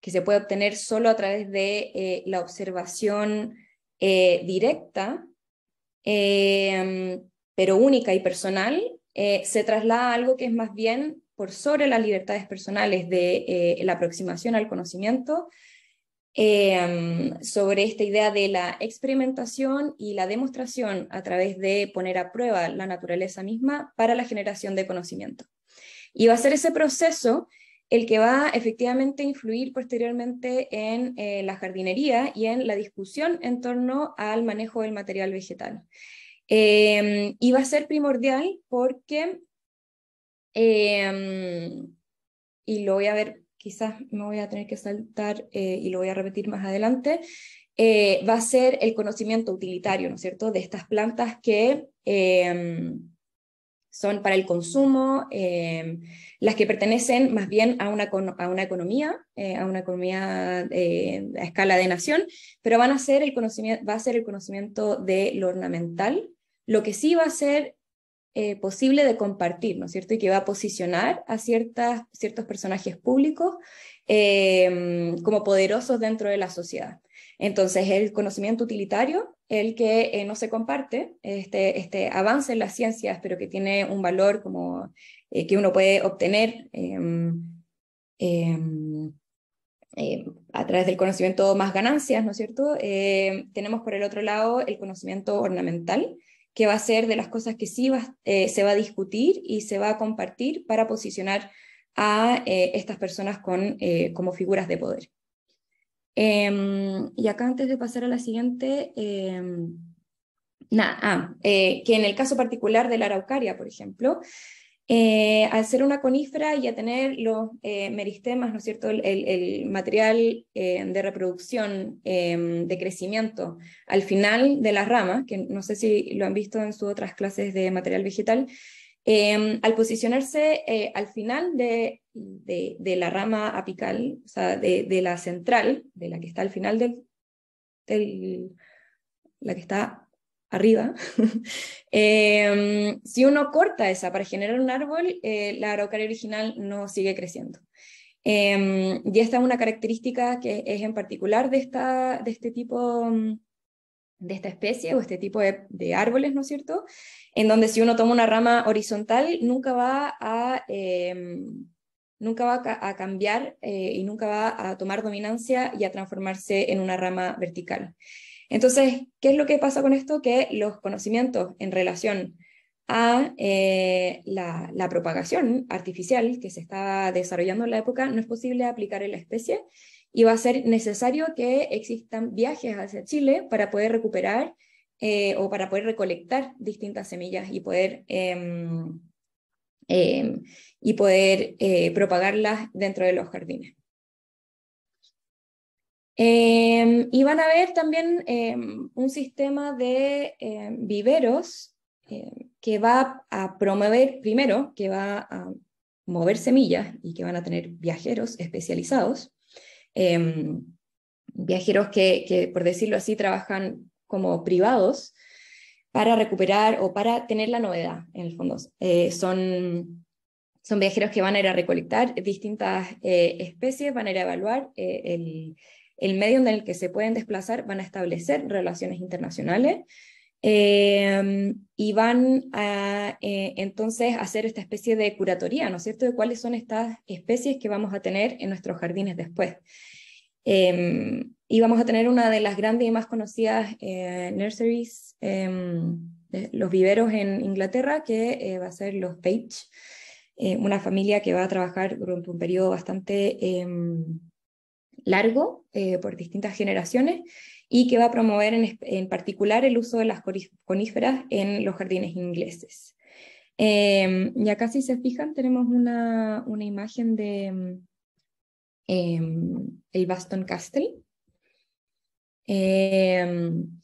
que se puede obtener solo a través de eh, la observación eh, directa, pero única y personal, se traslada a algo que es más bien por sobre las libertades personales de la aproximación al conocimiento, sobre esta idea de la experimentación y la demostración a través de poner a prueba la naturaleza misma para la generación de conocimiento. Y va a ser ese proceso el que va efectivamente influir posteriormente en eh, la jardinería y en la discusión en torno al manejo del material vegetal. Em, y va a ser primordial porque, em, y lo voy a ver, quizás me voy a tener que saltar eh, y lo voy a repetir más adelante, eh, va a ser el conocimiento utilitario, ¿no es cierto?, de estas plantas que em, son para el consumo, eh, las que pertenecen más bien a una, economía, a una economía eh, eh, a escala de nación, pero van a ser el conocimiento, va a ser el conocimiento de lo ornamental, lo que sí va a ser posible de compartir, ¿no es cierto? Y que va a posicionar a ciertas, ciertos personajes públicos como poderosos dentro de la sociedad. Entonces, el conocimiento utilitario el que eh, no se comparte este, este, avance en las ciencias, pero que tiene un valor como eh, que uno puede obtener em, em, eh, a través del conocimiento más ganancias, ¿no es cierto? tenemos por el otro lado el conocimiento ornamental, que va a ser de las cosas que sí se va a discutir y se va a compartir para posicionar a estas personas como figuras de poder. Em, y acá antes de pasar a la siguiente, em, ah, eh, que en el caso particular de la araucaria, por ejemplo, eh, al ser una conífera y a tener los eh, meristemas, ¿no es cierto?, el, el material em, de reproducción, de crecimiento al final de las ramas, que no sé si lo han visto en sus otras clases de material vegetal, Em, al posicionarse eh, al final de, la rama apical, o sea, de, la central, de la que está al final del, la que está arriba, em, si uno corta esa para generar un árbol, eh, la araucaria original no sigue creciendo. Em, y esta es una característica que es en particular de, esta, de este tipo mm, de esta especie o este tipo de, árboles, ¿no es cierto? En donde si uno toma una rama horizontal, nunca va a, em, nunca va a cambiar eh, y nunca va a tomar dominancia y a transformarse en una rama vertical. Entonces, ¿qué es lo que pasa con esto? Que los conocimientos en relación a eh, la, la propagación artificial que se estaba desarrollando en la época no es posible aplicar en la especie y va a ser necesario que existan viajes hacia Chile para poder recuperar eh, o para poder recolectar distintas semillas y poder, em, em, y poder eh, propagarlas dentro de los jardines. Em, y van a haber también un sistema de viveros que va a promover, primero, que va a mover semillas y que van a tener viajeros especializados. Em, viajeros que, por decirlo así, trabajan como privados para recuperar o para tener la novedad, en el fondo. Eh, son, son viajeros que van a ir a recolectar distintas eh, especies, van a ir a evaluar eh, el, medio en el que se pueden desplazar, van a establecer relaciones internacionales. Em, y van a entonces hacer esta especie de curatoría, ¿no es cierto?, de cuáles son estas especies que vamos a tener en nuestros jardines después. Em, y vamos a tener una de las grandes y más conocidas eh, nurseries, em, los viveros en Inglaterra, que eh, va a ser los Page, eh, una familia que va a trabajar durante un periodo bastante em, largo por distintas generaciones y que va a promover en, en, particular el uso de las coníferas en los jardines ingleses. y acá si se fijan tenemos una, una imagen de, Em, el Baston Castle. Em,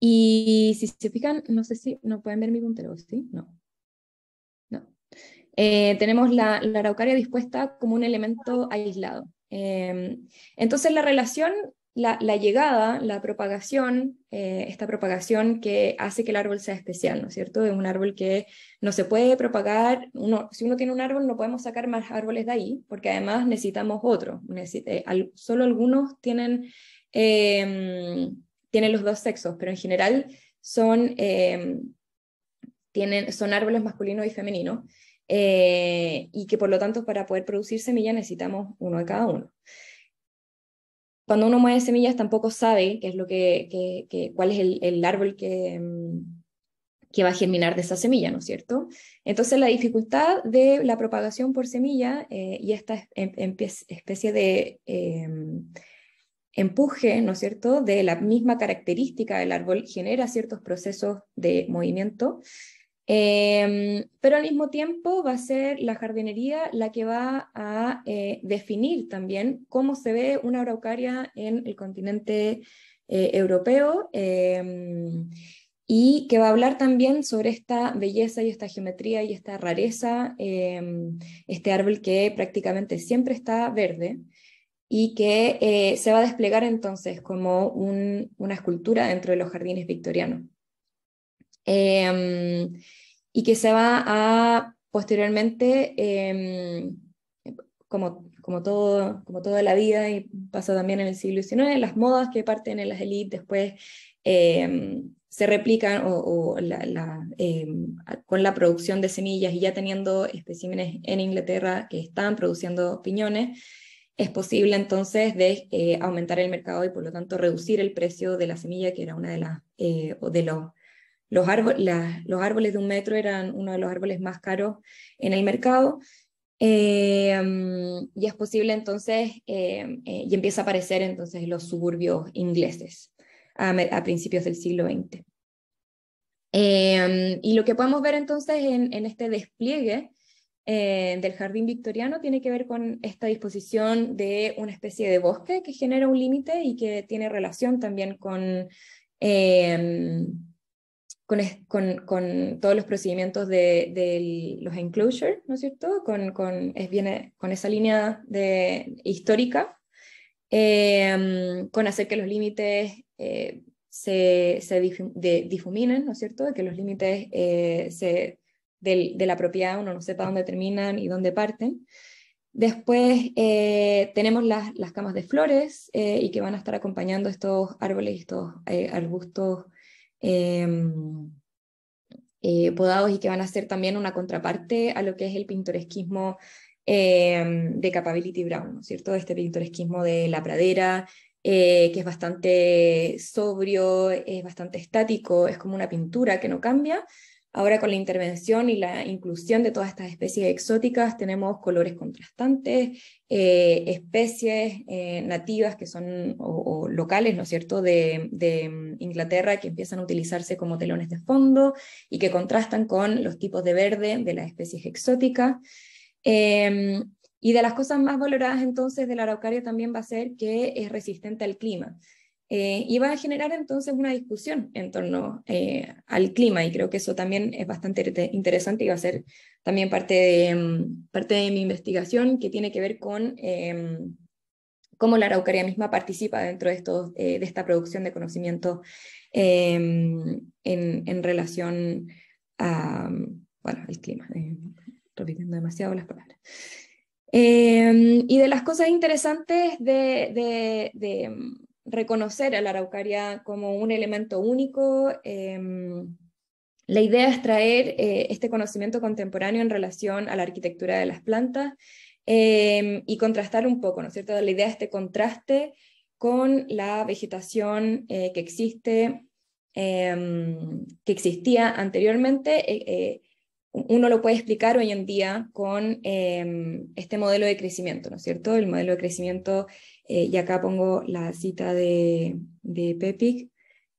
y si se fijan, no sé si no pueden ver mi puntero, ¿sí? No. no. Eh, tenemos la, la, araucaria dispuesta como un elemento aislado. Em, entonces la relación la, llegada, la propagación, eh, esta propagación que hace que el árbol sea especial, ¿no es cierto? Es un árbol que no se puede propagar, si uno tiene un árbol no podemos sacar más árboles de ahí, porque además necesitamos otro, eh, solo algunos eh, tienen, los dos sexos, pero en general son, son árboles masculinos y femeninos, y que por lo tanto para poder producir semilla necesitamos uno de cada uno cuando uno mueve semillas tampoco sabe qué es lo que, cuál es el, árbol que, mm, que, va a germinar de esa semilla, ¿no es cierto? Entonces la dificultad de la propagación por semilla eh, y esta em, especie de em, empuje, ¿no es cierto?, de la misma característica del árbol genera ciertos procesos de movimiento. Em, pero al mismo tiempo va a ser la jardinería la que va a eh, definir también cómo se ve una araucaria en el continente eh, europeo em, y que va a hablar también sobre esta belleza y esta geometría y esta rareza, em, este árbol que prácticamente siempre está verde y que eh, se va a desplegar entonces como una escultura dentro de los jardines victorianos. Eh, y que se va a posteriormente, em, como, como, todo, como toda la vida y pasa también en el siglo XIX, las modas que parten en las élites después em, se replican o, la, em, con la producción de semillas y ya teniendo especímenes en Inglaterra que están produciendo piñones, es posible entonces de eh, aumentar el mercado y por lo tanto reducir el precio de la semilla, que era una de las eh, de los los, los árboles de un metro eran uno de los árboles más caros en el mercado. Em, y es posible entonces, em, eh, y empieza a aparecer entonces los suburbios ingleses a, principios del siglo XX. Em, y lo que podemos ver entonces en, este despliegue eh, del jardín victoriano tiene que ver con esta disposición de una especie de bosque que genera un límite y que tiene relación también con... Eh, con, con, todos los procedimientos de, los enclosures, ¿no es cierto? Con, con, es, viene con esa línea de, histórica, em, con hacer que los límites eh, se, se difuminen, ¿no es cierto? De que los límites eh, se, del, de la propiedad uno no sepa dónde terminan y dónde parten. Después eh, tenemos las, las, camas de flores y que van a estar acompañando estos árboles y estos arbustos Em, eh, podados y que van a ser también una contraparte a lo que es el pintoresquismo em, de Capability Brown, ¿no es cierto? Este pintoresquismo de la pradera, eh, que es bastante sobrio, es bastante estático, es como una pintura que no cambia, Ahora con la intervención y la inclusión de todas estas especies exóticas tenemos colores contrastantes, eh, especies eh, nativas que son o, locales, ¿no es cierto?, de, mm, Inglaterra que empiezan a utilizarse como telones de fondo y que contrastan con los tipos de verde de las especies exóticas. Em, y de las cosas más valoradas entonces del la araucaria también va a ser que es resistente al clima. Eh, y va a generar entonces una discusión en torno eh, al clima y creo que eso también es bastante interesante y va a ser también parte de, mm, parte de mi investigación que tiene que ver con em, cómo la Araucaria misma participa dentro de, estos, eh, de esta producción de conocimiento em, en, relación mm, al clima, repitiendo demasiado las palabras. Em, y de las cosas interesantes de mm, reconocer a la Araucaria como un elemento único. Em, la idea es traer eh, este conocimiento contemporáneo en relación a la arquitectura de las plantas em, y contrastar un poco, ¿no es cierto? La idea es este contraste con la vegetación eh, que existe, em, que existía anteriormente eh, uno lo puede explicar hoy en día con este modelo de crecimiento, ¿no es cierto? El modelo de crecimiento eh, y acá pongo la cita de, de Pepic.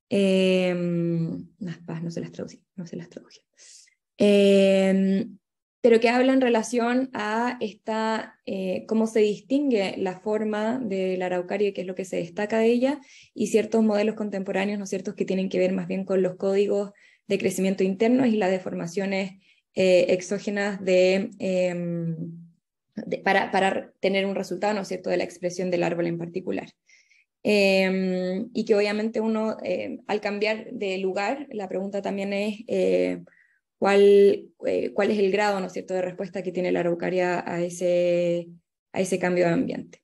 Em, no se las traducí, no las em, pero que habla en relación a esta, eh, cómo se distingue la forma de la araucaria, que es lo que se destaca de ella, y ciertos modelos contemporáneos, ¿no ciertos que tienen que ver más bien con los códigos de crecimiento internos y las deformaciones eh, exógenas de, em, para, tener un resultado, ¿no cierto?, de la expresión del árbol en particular. Em, y que obviamente uno, em, al cambiar de lugar, la pregunta también es eh, eh, cuál, es el grado, ¿no cierto?, de respuesta que tiene la araucaria a ese, cambio de ambiente.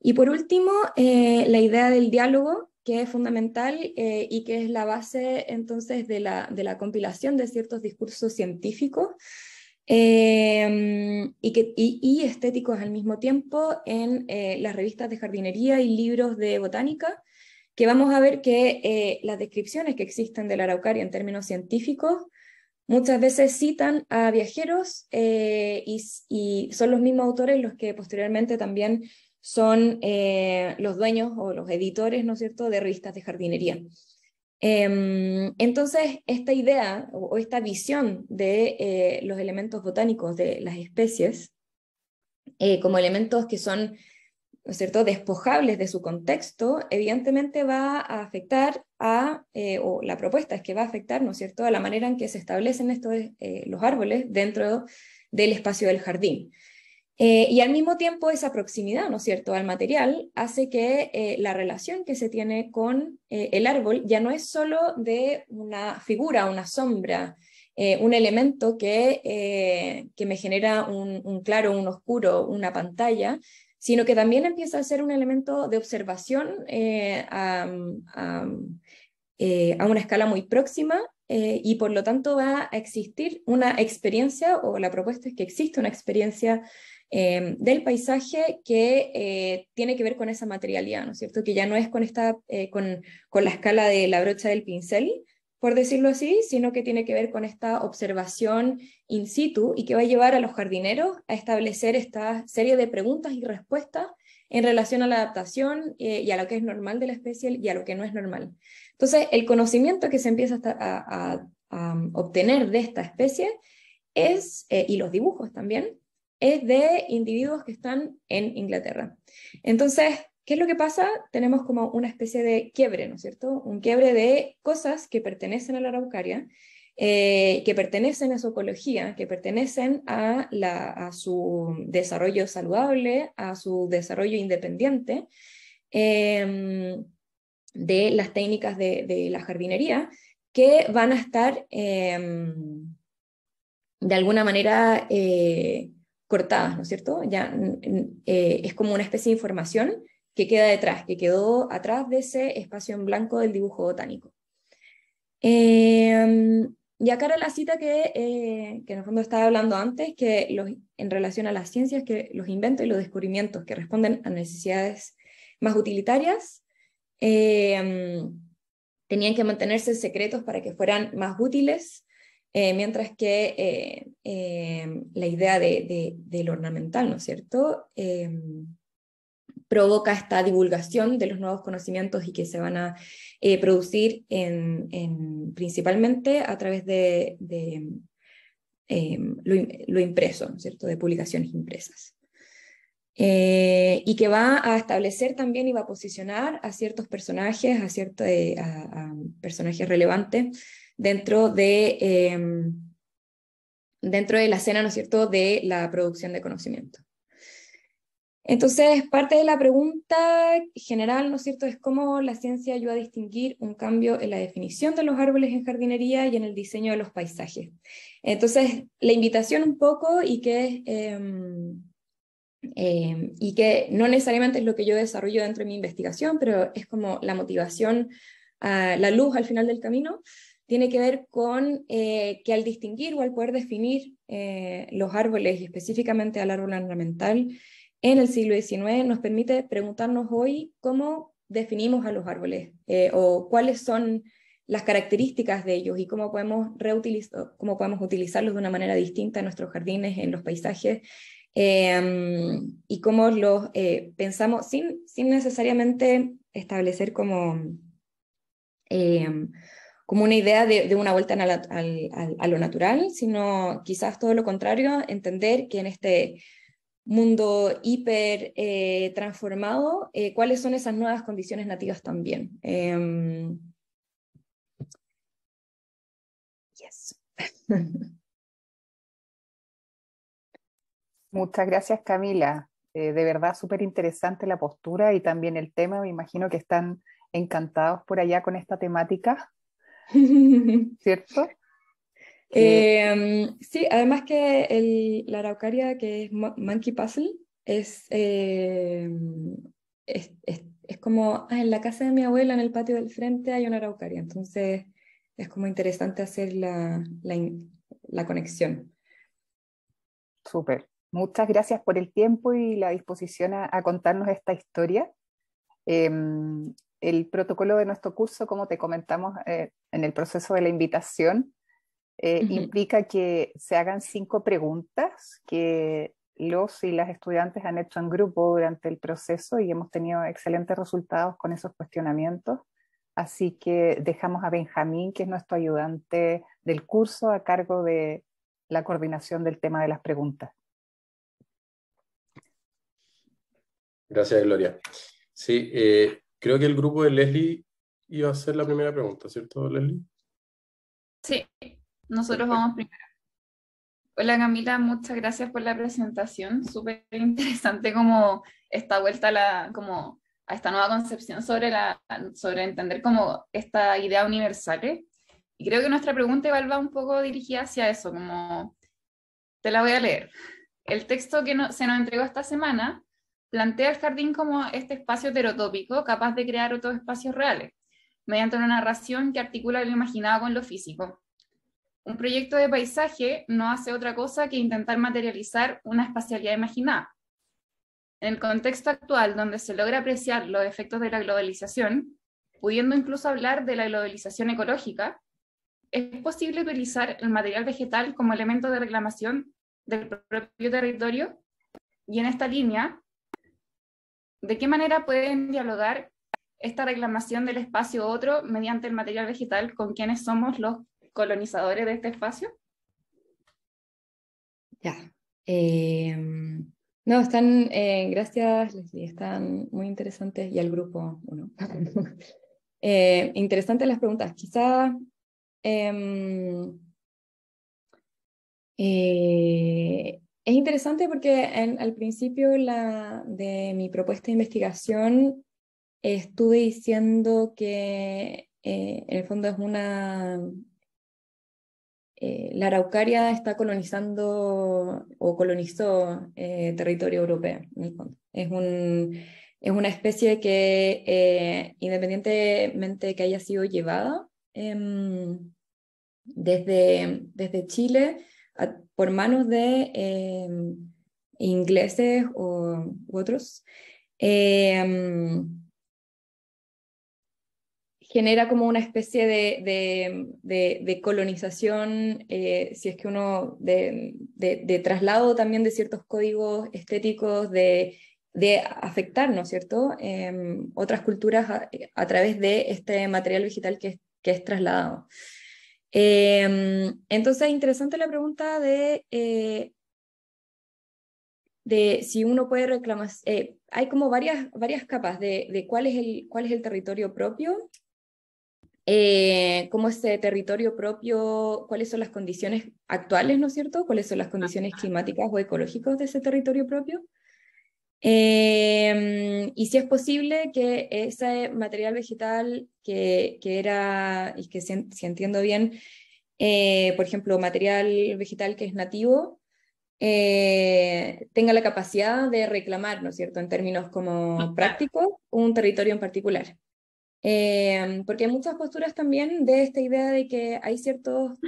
Y por último, eh, la idea del diálogo, que es fundamental y que es la base entonces de la, de la, compilación de ciertos discursos científicos Em, y, que, estéticos al mismo tiempo en eh, las revistas de jardinería y libros de botánica, que vamos a ver que eh, las descripciones que existen del la araucaria en términos científicos muchas veces citan a viajeros eh, y, y, son los mismos autores los que posteriormente también son los dueños o los editores, ¿no es cierto?, de revistas de jardinería. Em, entonces, esta idea o, esta visión de eh, los elementos botánicos de las especies eh, como elementos que son cierto? despojables de su contexto, evidentemente va a afectar a, eh, o la propuesta es que va a afectar ¿no es cierto? a la manera en que se establecen estos, los árboles dentro del espacio del jardín. Eh, y al mismo tiempo esa proximidad, ¿no es cierto?, al material hace que eh, la relación que se tiene con eh, el árbol ya no es solo de una figura, una sombra, un elemento que, que me genera un, claro, un oscuro, una pantalla, sino que también empieza a ser un elemento de observación a, una escala muy próxima y por lo tanto va a existir una experiencia, o la propuesta es que existe una experiencia Em, del paisaje que eh, tiene que ver con esa materialidad, ¿no es cierto? Que ya no es con, esta, eh, con, con, la escala de la brocha del pincel, por decirlo así, sino que tiene que ver con esta observación in situ y que va a llevar a los jardineros a establecer esta serie de preguntas y respuestas en relación a la adaptación eh, y a lo que es normal de la especie y a lo que no es normal. Entonces, el conocimiento que se empieza a, obtener de esta especie es, y los dibujos también, es de individuos que están en Inglaterra. Entonces, ¿qué es lo que pasa? Tenemos como una especie de quiebre, ¿no es cierto? Un quiebre de cosas que pertenecen a la araucaria, eh, que pertenecen a su ecología, que pertenecen a, su desarrollo saludable, a su desarrollo independiente, em, de las técnicas de, la jardinería, que van a estar em, de alguna manera eh, cortadas, ¿no es cierto? Ya mm, mm, eh, es como una especie de información que queda detrás, que quedó atrás de ese espacio en blanco del dibujo botánico. Em, y acá era la cita eh, que, en el fondo estaba hablando antes, que los, en relación a las ciencias, que los inventos y los descubrimientos que responden a necesidades más utilitarias, em, tenían que mantenerse secretos para que fueran más útiles eh, mientras que eh, eh, la idea de, de, del ornamental, ¿no es cierto?, provoca esta divulgación de los nuevos conocimientos y que se van a producir principalmente a través de, lo, impreso, ¿no es cierto?, de publicaciones impresas. y que va a establecer también y va a posicionar a ciertos personajes, a, cierto, personajes relevantes dentro de, em, dentro de la escena, ¿no es cierto?, de la producción de conocimiento. Entonces, parte de la pregunta general, ¿no es cierto?, es cómo la ciencia ayuda a distinguir un cambio en la definición de los árboles en jardinería y en el diseño de los paisajes. Entonces, la invitación un poco y que, em, em, y que no necesariamente es lo que yo desarrollo dentro de mi investigación, pero es como la motivación, ah, la luz al final del camino, tiene que ver con eh, que al distinguir o al poder definir eh, los árboles y específicamente al árbol ornamental en el siglo XIX nos permite preguntarnos hoy cómo definimos a los árboles eh, o cuáles son las características de ellos y cómo podemos, cómo podemos utilizarlos de una manera distinta en nuestros jardines, en los paisajes, em, y cómo los pensamos sin, sin necesariamente establecer como em, como una idea de, una vuelta a, lo natural, sino quizás todo lo contrario, entender que en este mundo hiper eh, transformado, eh, cuáles son esas nuevas condiciones nativas también. Em, yes. Muchas gracias, Camila. Eh, de verdad, súper interesante la postura y también el tema. Me imagino que están encantados por allá con esta temática. ¿cierto? Eh, mm, sí, además que la araucaria que es Monkey Puzzle es, eh, es, como ah, en la casa de mi abuela, en el patio del frente, hay una araucaria. Entonces es como interesante hacer la, conexión. Súper. Muchas gracias por el tiempo y la disposición a, contarnos esta historia. Em, el protocolo de nuestro curso, como te comentamos eh, en el proceso de la invitación, eh, implica que se hagan cinco preguntas que los y las estudiantes han hecho en grupo durante el proceso y hemos tenido excelentes resultados con esos cuestionamientos. Así que dejamos a Benjamín, que es nuestro ayudante del curso, a cargo de la coordinación del tema de las preguntas. Gracias, Gloria. Sí, eh, Creo que el grupo de Leslie iba a hacer la primera pregunta, ¿cierto, Leslie? Sí, nosotros vamos primero. Hola Camila, muchas gracias por la presentación. Súper interesante como esta vuelta a, la, como a esta nueva concepción sobre, la, sobre entender como esta idea universal. ¿eh? Y creo que nuestra pregunta igual va un poco dirigida hacia eso, como te la voy a leer. El texto que se nos entregó esta semana plantea el jardín como este espacio heterotópico capaz de crear otros espacios reales, mediante una narración que articula lo imaginado con lo físico. Un proyecto de paisaje no hace otra cosa que intentar materializar una espacialidad imaginada. En el contexto actual, donde se logra apreciar los efectos de la globalización, pudiendo incluso hablar de la globalización ecológica, es posible utilizar el material vegetal como elemento de reclamación del propio territorio y en esta línea ¿De qué manera pueden dialogar esta reclamación del espacio otro mediante el material vegetal con quienes somos los colonizadores de este espacio? Ya. Eh, no, están, eh, gracias Leslie, están muy interesantes y al grupo uno. Eh, interesantes las preguntas. Quizá em, es interesante porque al principio la, de mi propuesta de investigación estuve diciendo que eh, en el fondo es una... Eh, la Araucaria está colonizando o colonizó eh, territorio europeo, Es, un, es una especie que independientemente que haya sido llevada em, desde, desde Chile, por manos de eh, ingleses o, u otros, em, genera como una especie de, colonización, eh, si es que uno, de, traslado también de ciertos códigos estéticos, de, afectar, cierto?, em, otras culturas a, través de este material digital que es trasladado. Em, entonces, interesante la pregunta de, eh, de si uno puede reclamar, eh, hay como varias, varias capas de, cuál, es el, cuál es el territorio propio, eh, cómo ese territorio propio, cuáles son las condiciones actuales, ¿no es cierto? ¿Cuáles son las condiciones climáticas o ecológicas de ese territorio propio? Em, y si es posible que ese material vegetal que, que era, y que si, entiendo bien, eh, por ejemplo, material vegetal que es nativo, eh, tenga la capacidad de reclamar, ¿no es cierto?, en términos como prácticos, un territorio en particular. Em, porque hay muchas posturas también de esta idea de que hay ciertos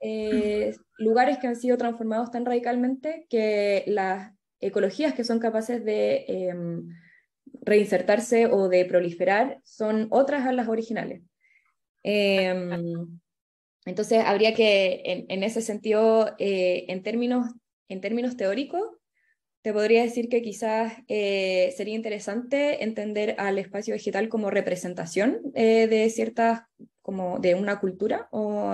eh, lugares que han sido transformados tan radicalmente que las ecologías que son capaces de em, reinsertarse o de proliferar son otras a las originales. Em, entonces, habría que, en, ese sentido, eh, en, términos, en términos teóricos, te podría decir que quizás eh, sería interesante entender al espacio vegetal como representación eh, de ciertas, como de una cultura o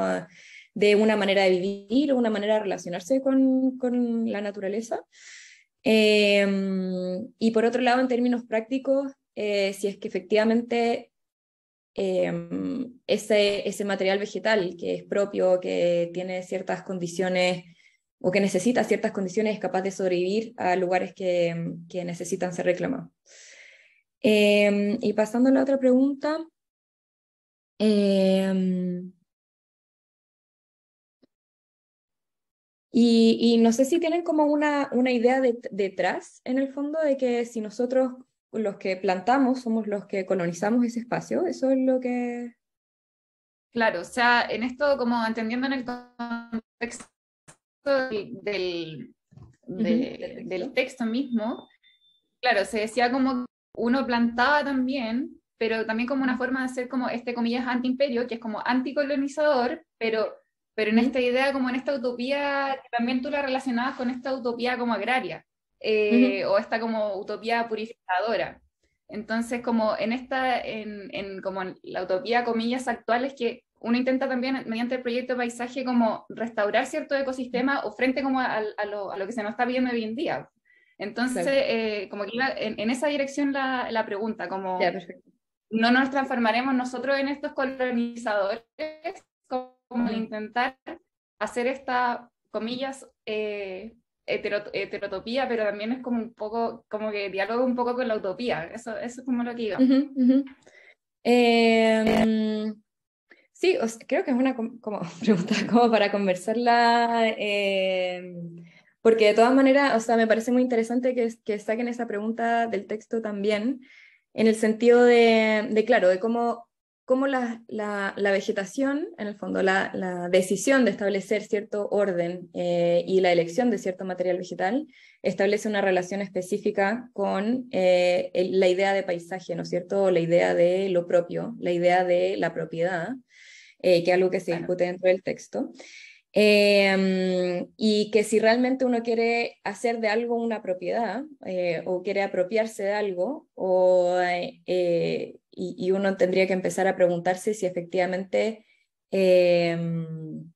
de una manera de vivir o una manera de relacionarse con la naturaleza. Em, y por otro lado, en términos prácticos, eh, si es que efectivamente em, ese, ese material vegetal que es propio, que tiene ciertas condiciones o que necesita ciertas condiciones, es capaz de sobrevivir a lugares que, em, necesitan ser reclamados. y pasando a la otra pregunta, Y, no sé si tienen como una, una idea detrás, en el fondo, de que si nosotros los que plantamos somos los que colonizamos ese espacio, eso es lo que... Claro, o sea, en esto como entendiendo en el contexto del, del, texto. del texto mismo, claro, se decía como uno plantaba también, pero también como una forma de hacer como este comillas antiimperio, que es como anticolonizador, pero pero en esta idea, como en esta utopía, también tú la relacionabas con esta utopía como agraria, eh, o esta como utopía purificadora. Entonces, como en esta, en, como la utopía, comillas, actuales, que uno intenta también, mediante el proyecto paisaje, como restaurar cierto ecosistema o frente como a, lo, que se nos está viendo hoy en día. Entonces, eh, como en, esa dirección la, pregunta, como no nos transformaremos nosotros en estos colonizadores, como intentar hacer esta, comillas, eh, heterotopía, pero también es como un poco, como que diálogo un poco con la utopía, eso, eso es como lo que iba. Em, sí, creo que es una como, pregunta como para conversarla, em, porque de todas maneras, o sea, me parece muy interesante que, que saquen esa pregunta del texto también, en el sentido de claro, de cómo cómo la, vegetación, en el fondo, la, decisión de establecer cierto orden eh, y la elección de cierto material vegetal establece una relación específica con eh, la idea de paisaje, ¿no es cierto? La idea de lo propio, la idea de la propiedad, eh, que es algo que se discute dentro del texto. Em, y que si realmente uno quiere hacer de algo una propiedad o quiere apropiarse de algo o y, uno tendría que empezar a preguntarse si efectivamente... Em,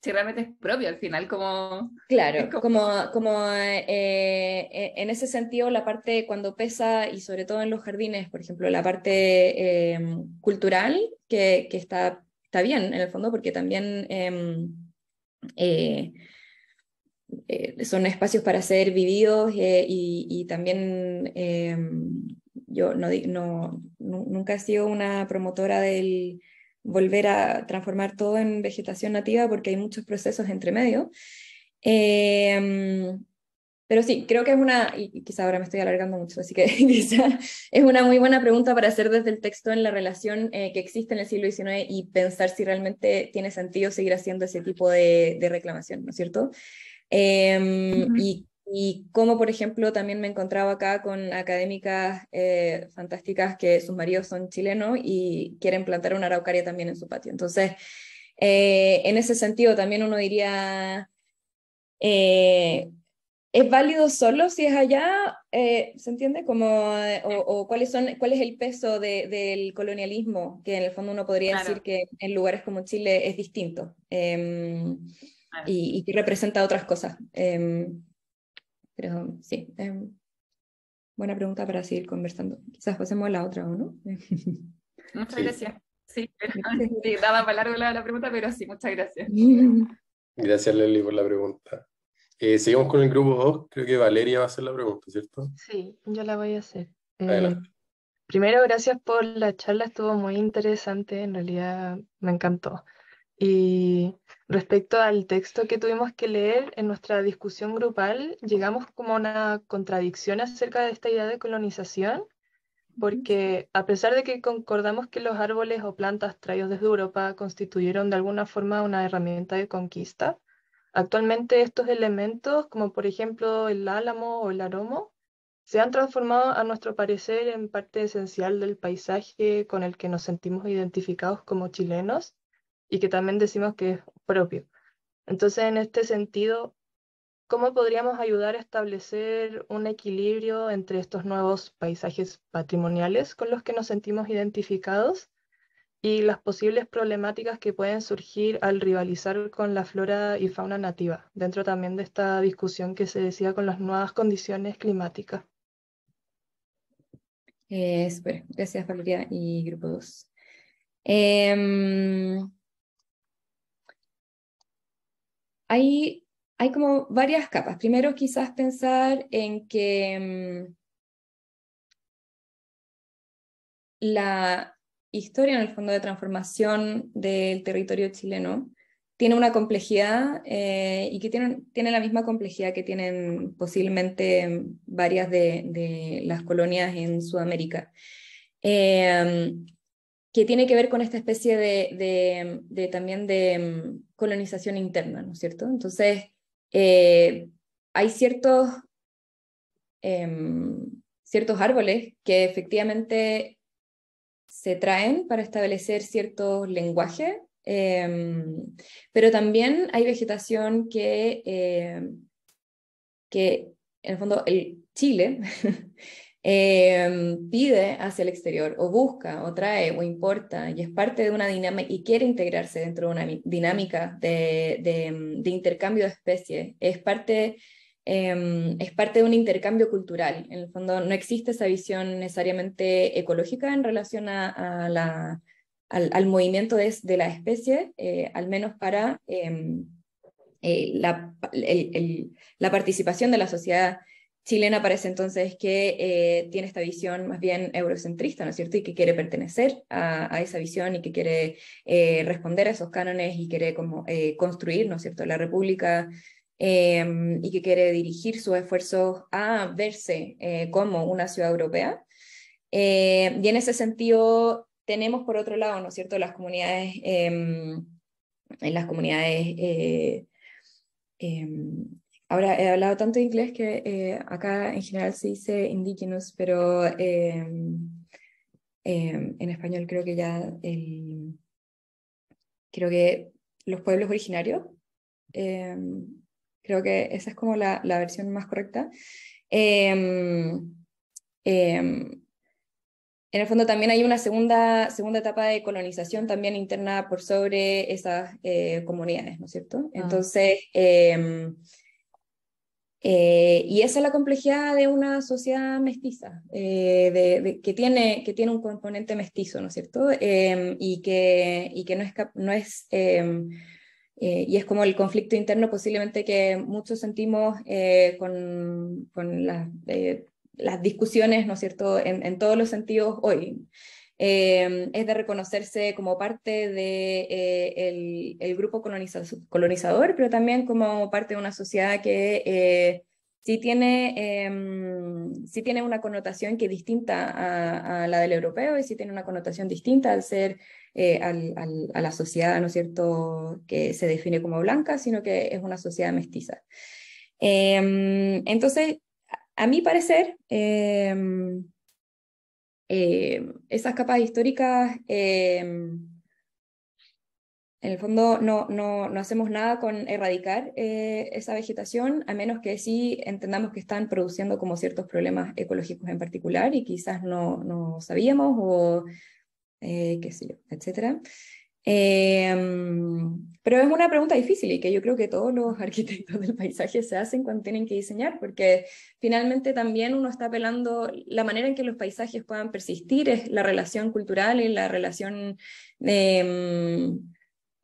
si realmente es propio al final, como... Claro, como, como, eh, eh, en ese sentido la parte cuando pesa, y sobre todo en los jardines, por ejemplo, la parte em, cultural, que, está, está bien en el fondo, porque también em, eh, son espacios para ser vividos y, y, también yo no, no, nunca he sido una promotora del volver a transformar todo en vegetación nativa porque hay muchos procesos entre medio. Em, pero sí, creo que es una, y quizá ahora me estoy alargando mucho, así que quizá es una muy buena pregunta para hacer desde el texto en la relación eh, que existe en el siglo XIX y pensar si realmente tiene sentido seguir haciendo ese tipo de, reclamación, ¿no es cierto? Eh, Y y como, por ejemplo, también me encontraba acá con académicas eh, fantásticas que sus maridos son chilenos y quieren plantar una araucaria también en su patio. Entonces, eh, en ese sentido, también uno diría, eh, ¿es válido solo si es allá? ¿Se entiende? Como, o, cuáles son, ¿Cuál es el peso del colonialismo? Que en el fondo uno podría decir que en lugares como Chile es distinto em, y, y, representa otras cosas. Em, pero sí, eh, buena pregunta para seguir conversando. Quizás pasemos a la otra, ¿o no? Muchas gracias. Sí, daba para largo la, pregunta, pero sí, muchas gracias. Gracias, Leli, por la pregunta. Eh, seguimos con el grupo 2. Creo que Valeria va a hacer la pregunta, ¿cierto? Sí, yo la voy a hacer. Eh, primero, gracias por la charla, estuvo muy interesante, en realidad me encantó. Y respecto al texto que tuvimos que leer en nuestra discusión grupal, llegamos como a una contradicción acerca de esta idea de colonización, porque a pesar de que concordamos que los árboles o plantas traídos desde Europa constituyeron de alguna forma una herramienta de conquista, actualmente estos elementos, como por ejemplo el álamo o el aromo, se han transformado a nuestro parecer en parte esencial del paisaje con el que nos sentimos identificados como chilenos y que también decimos que es propio. Entonces, en este sentido, ¿cómo podríamos ayudar a establecer un equilibrio entre estos nuevos paisajes patrimoniales con los que nos sentimos identificados y las posibles problemáticas que pueden surgir al rivalizar con la flora y fauna nativa, dentro también de esta discusión que se decía con las nuevas condiciones climáticas? Eh, super. Gracias, Valeria y Grupo 2. hay, hay como varias capas. Primero quizás pensar en que mm, la historia en el fondo de transformación del territorio chileno tiene una complejidad eh, y que tiene, la misma complejidad que tienen posiblemente varias de, las colonias en Sudamérica. Eh, que tiene que ver con esta especie de, también de mm, colonización interna, ¿no es cierto? Entonces, eh, hay ciertos, em, ciertos árboles que efectivamente se traen para establecer cierto lenguaje, em, pero también hay vegetación que, eh, que en el fondo, el Chile Em, pide hacia el exterior o busca o trae o importa y es parte de una dinámica y quiere integrarse dentro de una dinámica em, de, intercambio de especies. Es parte, em, es parte de un intercambio cultural. En el fondo no existe esa visión necesariamente ecológica en relación a, la, al, movimiento de, la especie, eh, al menos para... Eh, la, la participación de la sociedad chilena parece entonces que eh, tiene esta visión más bien eurocentrista, ¿no es cierto? Y que quiere pertenecer a, esa visión y que quiere eh, responder a esos cánones y quiere como, eh, construir, ¿no es cierto?, la república em, y que quiere dirigir sus esfuerzos a verse como una ciudad europea. y en ese sentido, tenemos por otro lado, ¿no es cierto?, las comunidades, em, en las comunidades em, Ahora, he hablado tanto de inglés que eh, acá en general se dice indígenas, pero em, em, en español creo que ya creo que los pueblos originarios, em, creo que esa es como la, versión más correcta. En el fondo también hay una segunda, segunda etapa de colonización también interna por sobre esas eh, comunidades, ¿no es cierto? Ah. Entonces, eh, y esa es la complejidad de una sociedad mestiza, eh, de, que, tiene, que tiene un componente mestizo, ¿no es cierto? Eh, y, que, y que no es... No es y es como el conflicto interno posiblemente que muchos sentimos con, con las, las, discusiones, ¿no es cierto?, en todos los sentidos hoy. Em, es de reconocerse como parte del de, eh, el, grupo colonizador, pero también como parte de una sociedad que eh, sí, tiene, em, sí tiene una connotación que es distinta a, la del europeo y sí tiene una connotación distinta al ser eh, al, a la sociedad, ¿no es cierto?, que se define como blanca, sino que es una sociedad mestiza. Em, entonces, a mi parecer, eh, esas capas históricas, eh, en el fondo no, no, hacemos nada con erradicar eh, esa vegetación, a menos que sí entendamos que están produciendo como ciertos problemas ecológicos en particular y quizás no, no sabíamos o qué sé etcétera. Eh, pero es una pregunta difícil y que yo creo que todos los arquitectos del paisaje se hacen cuando tienen que diseñar, porque finalmente también uno está apelando, la manera en que los paisajes puedan persistir es la relación cultural y la relación... Em,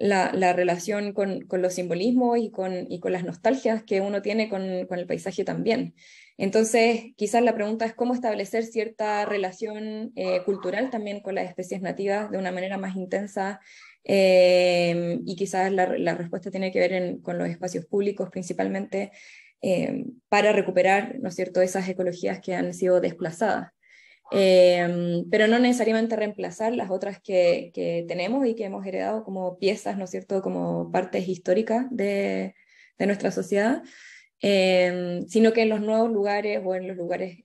la, la, relación con, con, los simbolismos y con, y con las nostalgias que uno tiene con, con, el paisaje también. Entonces, quizás la pregunta es cómo establecer cierta relación eh, cultural también con las especies nativas de una manera más intensa Em, y quizás la, respuesta tiene que ver con los espacios públicos principalmente em, para recuperar, ¿no es cierto?, esas ecologías que han sido desplazadas. Em, pero no necesariamente reemplazar las otras que, que, tenemos y que hemos heredado como piezas, ¿no es cierto?, como partes históricas de, de nuestra sociedad, sino que en los nuevos lugares o en los lugares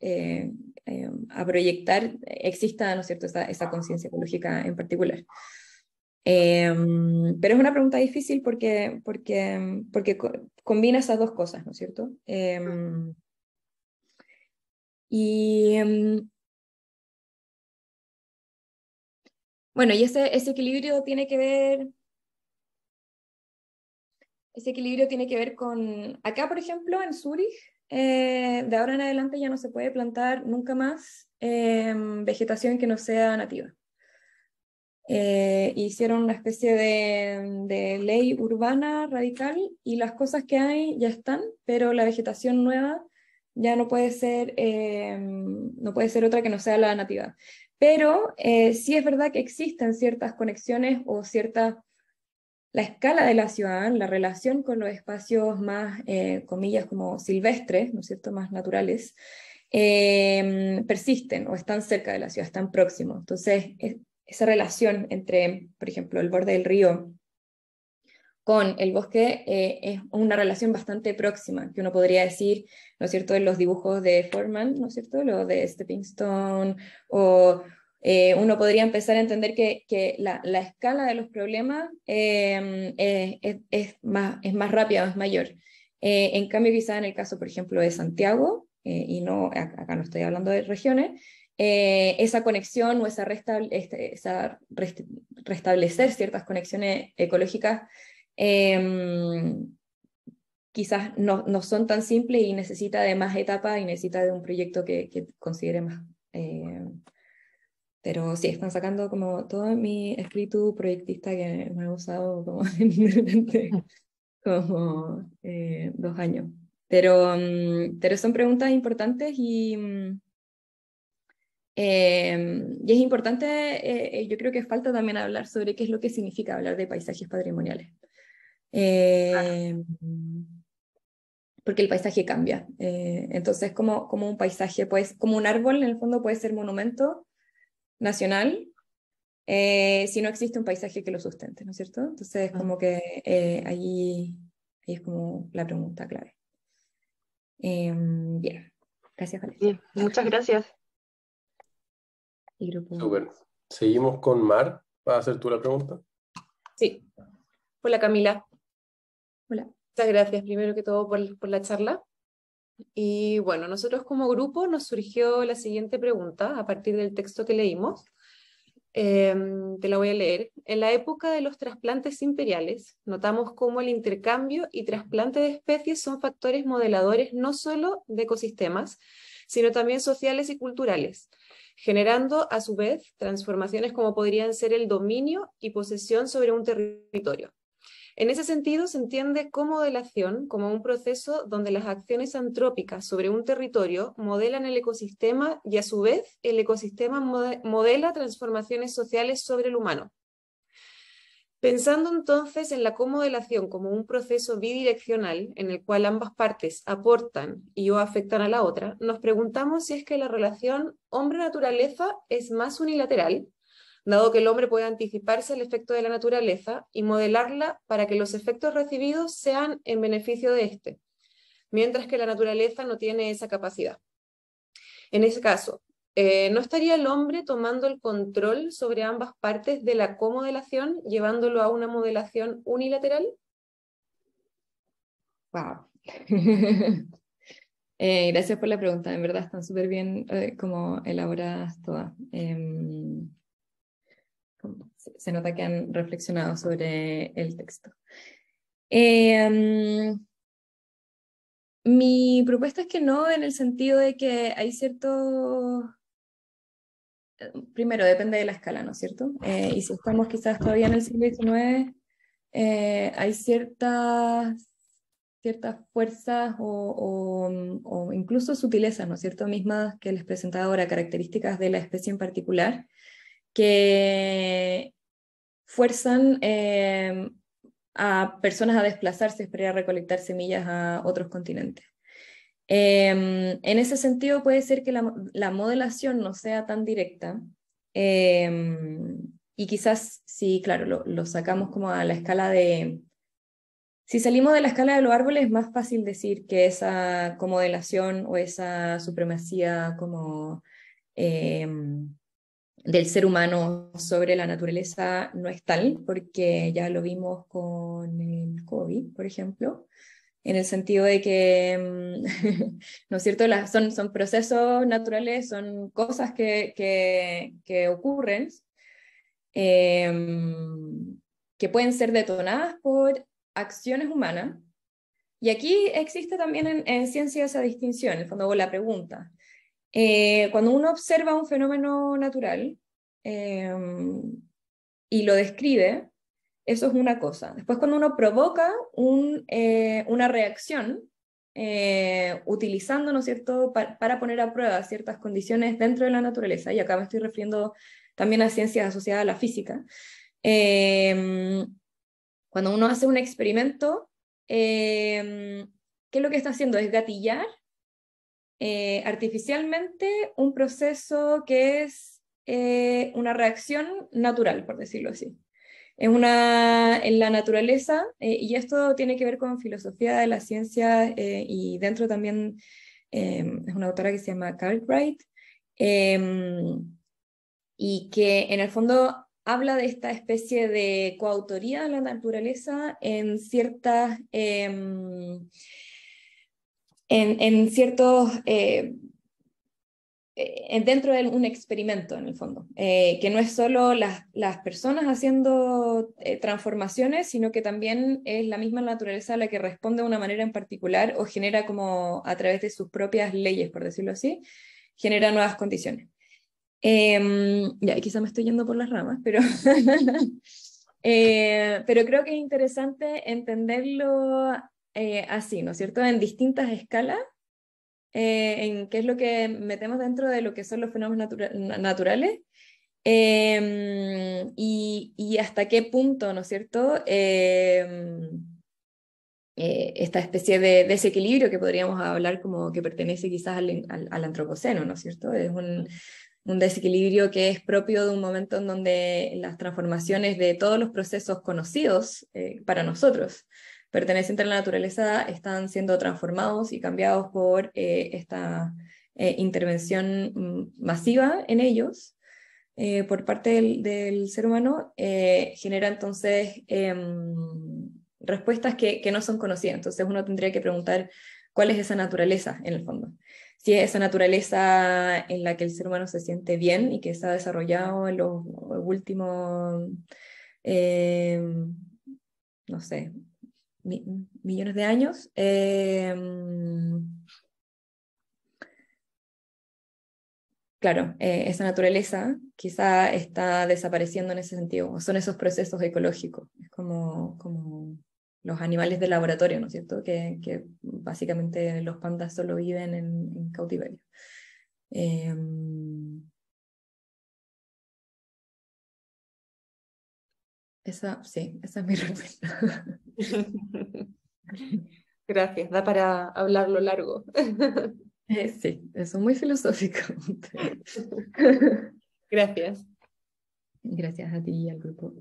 a proyectar exista, ¿no cierto?, esa conciencia ecológica en particular. Em, pero es una pregunta difícil porque, porque, porque combina esas dos cosas, ¿no es cierto? Em, y em, bueno, y ese, ese equilibrio tiene que ver ese equilibrio tiene que ver con, acá por ejemplo, en Zurich, eh, de ahora en adelante ya no se puede plantar nunca más vegetación que no sea nativa. Eh, hicieron una especie de, ley urbana radical y las cosas que hay ya están, pero la vegetación nueva ya no puede ser, eh, no puede ser otra que no sea la nativa. Pero eh, sí es verdad que existen ciertas conexiones o cierta la escala de la ciudad, la relación con los espacios más, eh, comillas, como silvestres, ¿no es cierto?, más naturales, persisten o están cerca de la ciudad, están próximos. Entonces, esa relación entre, por ejemplo, el borde del río con el bosque eh, es una relación bastante próxima, que uno podría decir, ¿no es cierto?, en los dibujos de Foreman, ¿no es cierto?, lo de Stepping Stone, o eh, uno podría empezar a entender que, la, escala de los problemas em, es, más, es más rápida, es mayor. Eh, en cambio, quizá en el caso, por ejemplo, de Santiago, y no, acá no estoy hablando de regiones, eh, esa conexión o esa, este, esa restablecer ciertas conexiones ecológicas eh, quizás no, no, son tan simples y necesita de más etapas y necesita de un proyecto que, considere más. Em, pero sí, están sacando como todo mi escrito proyectista que me ha usado como, como eh, dos años. Pero, em, pero son preguntas importantes y, Em, y es importante, eh, eh, yo creo que falta también hablar sobre qué es lo que significa hablar de paisajes patrimoniales. Em, porque el paisaje cambia. Eh, entonces, como, como un paisaje, pues, como un árbol en el fondo puede ser monumento nacional, si no existe un paisaje que lo sustente, ¿no es cierto? Entonces, ah. como que ahí, es como la pregunta clave. Em, bien, gracias, muchas gracias. Seguimos con Mar. va a hacer tú la pregunta? Sí. Hola Camila. Hola. Muchas gracias primero que todo por, la charla. Y bueno, nosotros como grupo nos surgió la siguiente pregunta a partir del texto que leímos. Em, te la voy a leer. En la época de los trasplantes imperiales, notamos cómo el intercambio y trasplante de especies son factores modeladores no solo de ecosistemas, sino también sociales y culturales generando a su vez transformaciones como podrían ser el dominio y posesión sobre un territorio. En ese sentido, se entiende comodelación como un proceso donde las acciones antrópicas sobre un territorio modelan el ecosistema y a su vez el ecosistema modela transformaciones sociales sobre el humano. Pensando entonces en la comodelación como un proceso bidireccional en el cual ambas partes aportan y o afectan a la otra, nos preguntamos si es que la relación hombre-naturaleza es más unilateral, dado que el hombre puede anticiparse el efecto de la naturaleza y modelarla para que los efectos recibidos sean en beneficio de éste, mientras que la naturaleza no tiene esa capacidad. En ese caso, eh, ¿no estaría el hombre tomando el control sobre ambas partes de la comodelación, llevándolo a una modelación unilateral? Wow. Eh, gracias por la pregunta, en verdad están súper bien eh, como elaboradas todas. Em, se nota que han reflexionado sobre el texto. Em, mi propuesta es que no, en el sentido de que hay ciertos primero depende de la escala, ¿no es cierto? Eh, y si estamos quizás todavía en el siglo XIX, eh, hay ciertas, ciertas fuerzas o, incluso sutilezas, ¿no es cierto? Mismas que les presentaba ahora, características de la especie en particular, que fuerzan eh, a personas a desplazarse para recolectar semillas a otros continentes. Em, en ese sentido puede ser que la, modelación no sea tan directa em, y quizás sí, claro, lo, sacamos como a la escala de... Si salimos de la escala de los árboles es más fácil decir que esa comodelación o esa supremacía como em, del ser humano sobre la naturaleza no es tal, porque ya lo vimos con el COVID, por ejemplo, en el sentido de que, mm, ¿no es cierto?, son, son procesos naturales, son cosas que, que, ocurren, em, que pueden ser detonadas por acciones humanas. Y aquí existe también en, ciencia esa distinción, en el fondo la pregunta. Eh, cuando uno observa un fenómeno natural em, y lo describe, eso es una cosa. Después, cuando uno provoca eh, una reacción, eh, utilizando, ¿no es cierto?, para poner a prueba ciertas condiciones dentro de la naturaleza, y acá me estoy refiriendo también a ciencias asociadas a la física, em, cuando uno hace un experimento, em, ¿qué es lo que está haciendo? Es gatillar eh, artificialmente un proceso que es una reacción natural, por decirlo así es una, en la naturaleza, eh, y esto tiene que ver con filosofía de la ciencia eh, y dentro también em, es una autora que se llama Cartwright, em, y que en el fondo habla de esta especie de coautoría de la naturaleza en ciertas... Em, en, ciertos eh, eh, dentro de un experimento en el fondo, eh, que no es solo las, las personas haciendo eh, transformaciones, sino que también es la misma naturaleza la que responde de una manera en particular o genera como a través de sus propias leyes, por decirlo así, genera nuevas condiciones. Em, ya, quizá me estoy yendo por las ramas, pero, pero creo que es interesante entenderlo así, ¿no es cierto? En distintas escalas eh, en qué es lo que metemos dentro de lo que son los fenómenos naturales em, y, hasta qué punto, ¿no es cierto? Em, eh, esta especie de desequilibrio que podríamos hablar como que pertenece quizás al, antropoceno, ¿no es cierto? Es un, desequilibrio que es propio de un momento en donde las transformaciones de todos los procesos conocidos eh, para nosotros pertenecientes a la naturaleza están siendo transformados y cambiados por eh, esta eh, intervención mm, masiva en ellos eh, por parte del, ser humano, genera entonces em, respuestas que, no son conocidas. Entonces uno tendría que preguntar cuál es esa naturaleza en el fondo. Si es esa naturaleza en la que el ser humano se siente bien y que se ha desarrollado en los últimos, em, no sé, millones de años. Em, claro, eh, esa naturaleza quizá está desapareciendo en ese sentido, son esos procesos ecológicos, es como, como los animales de laboratorio, ¿no es cierto? Que, básicamente los pandas solo viven en, cautiverio. Em, Esa, sí, esa es mi respuesta. Gracias, da para hablarlo largo. Eh, sí, eso es muy filosófico. Gracias. Gracias a ti y al grupo.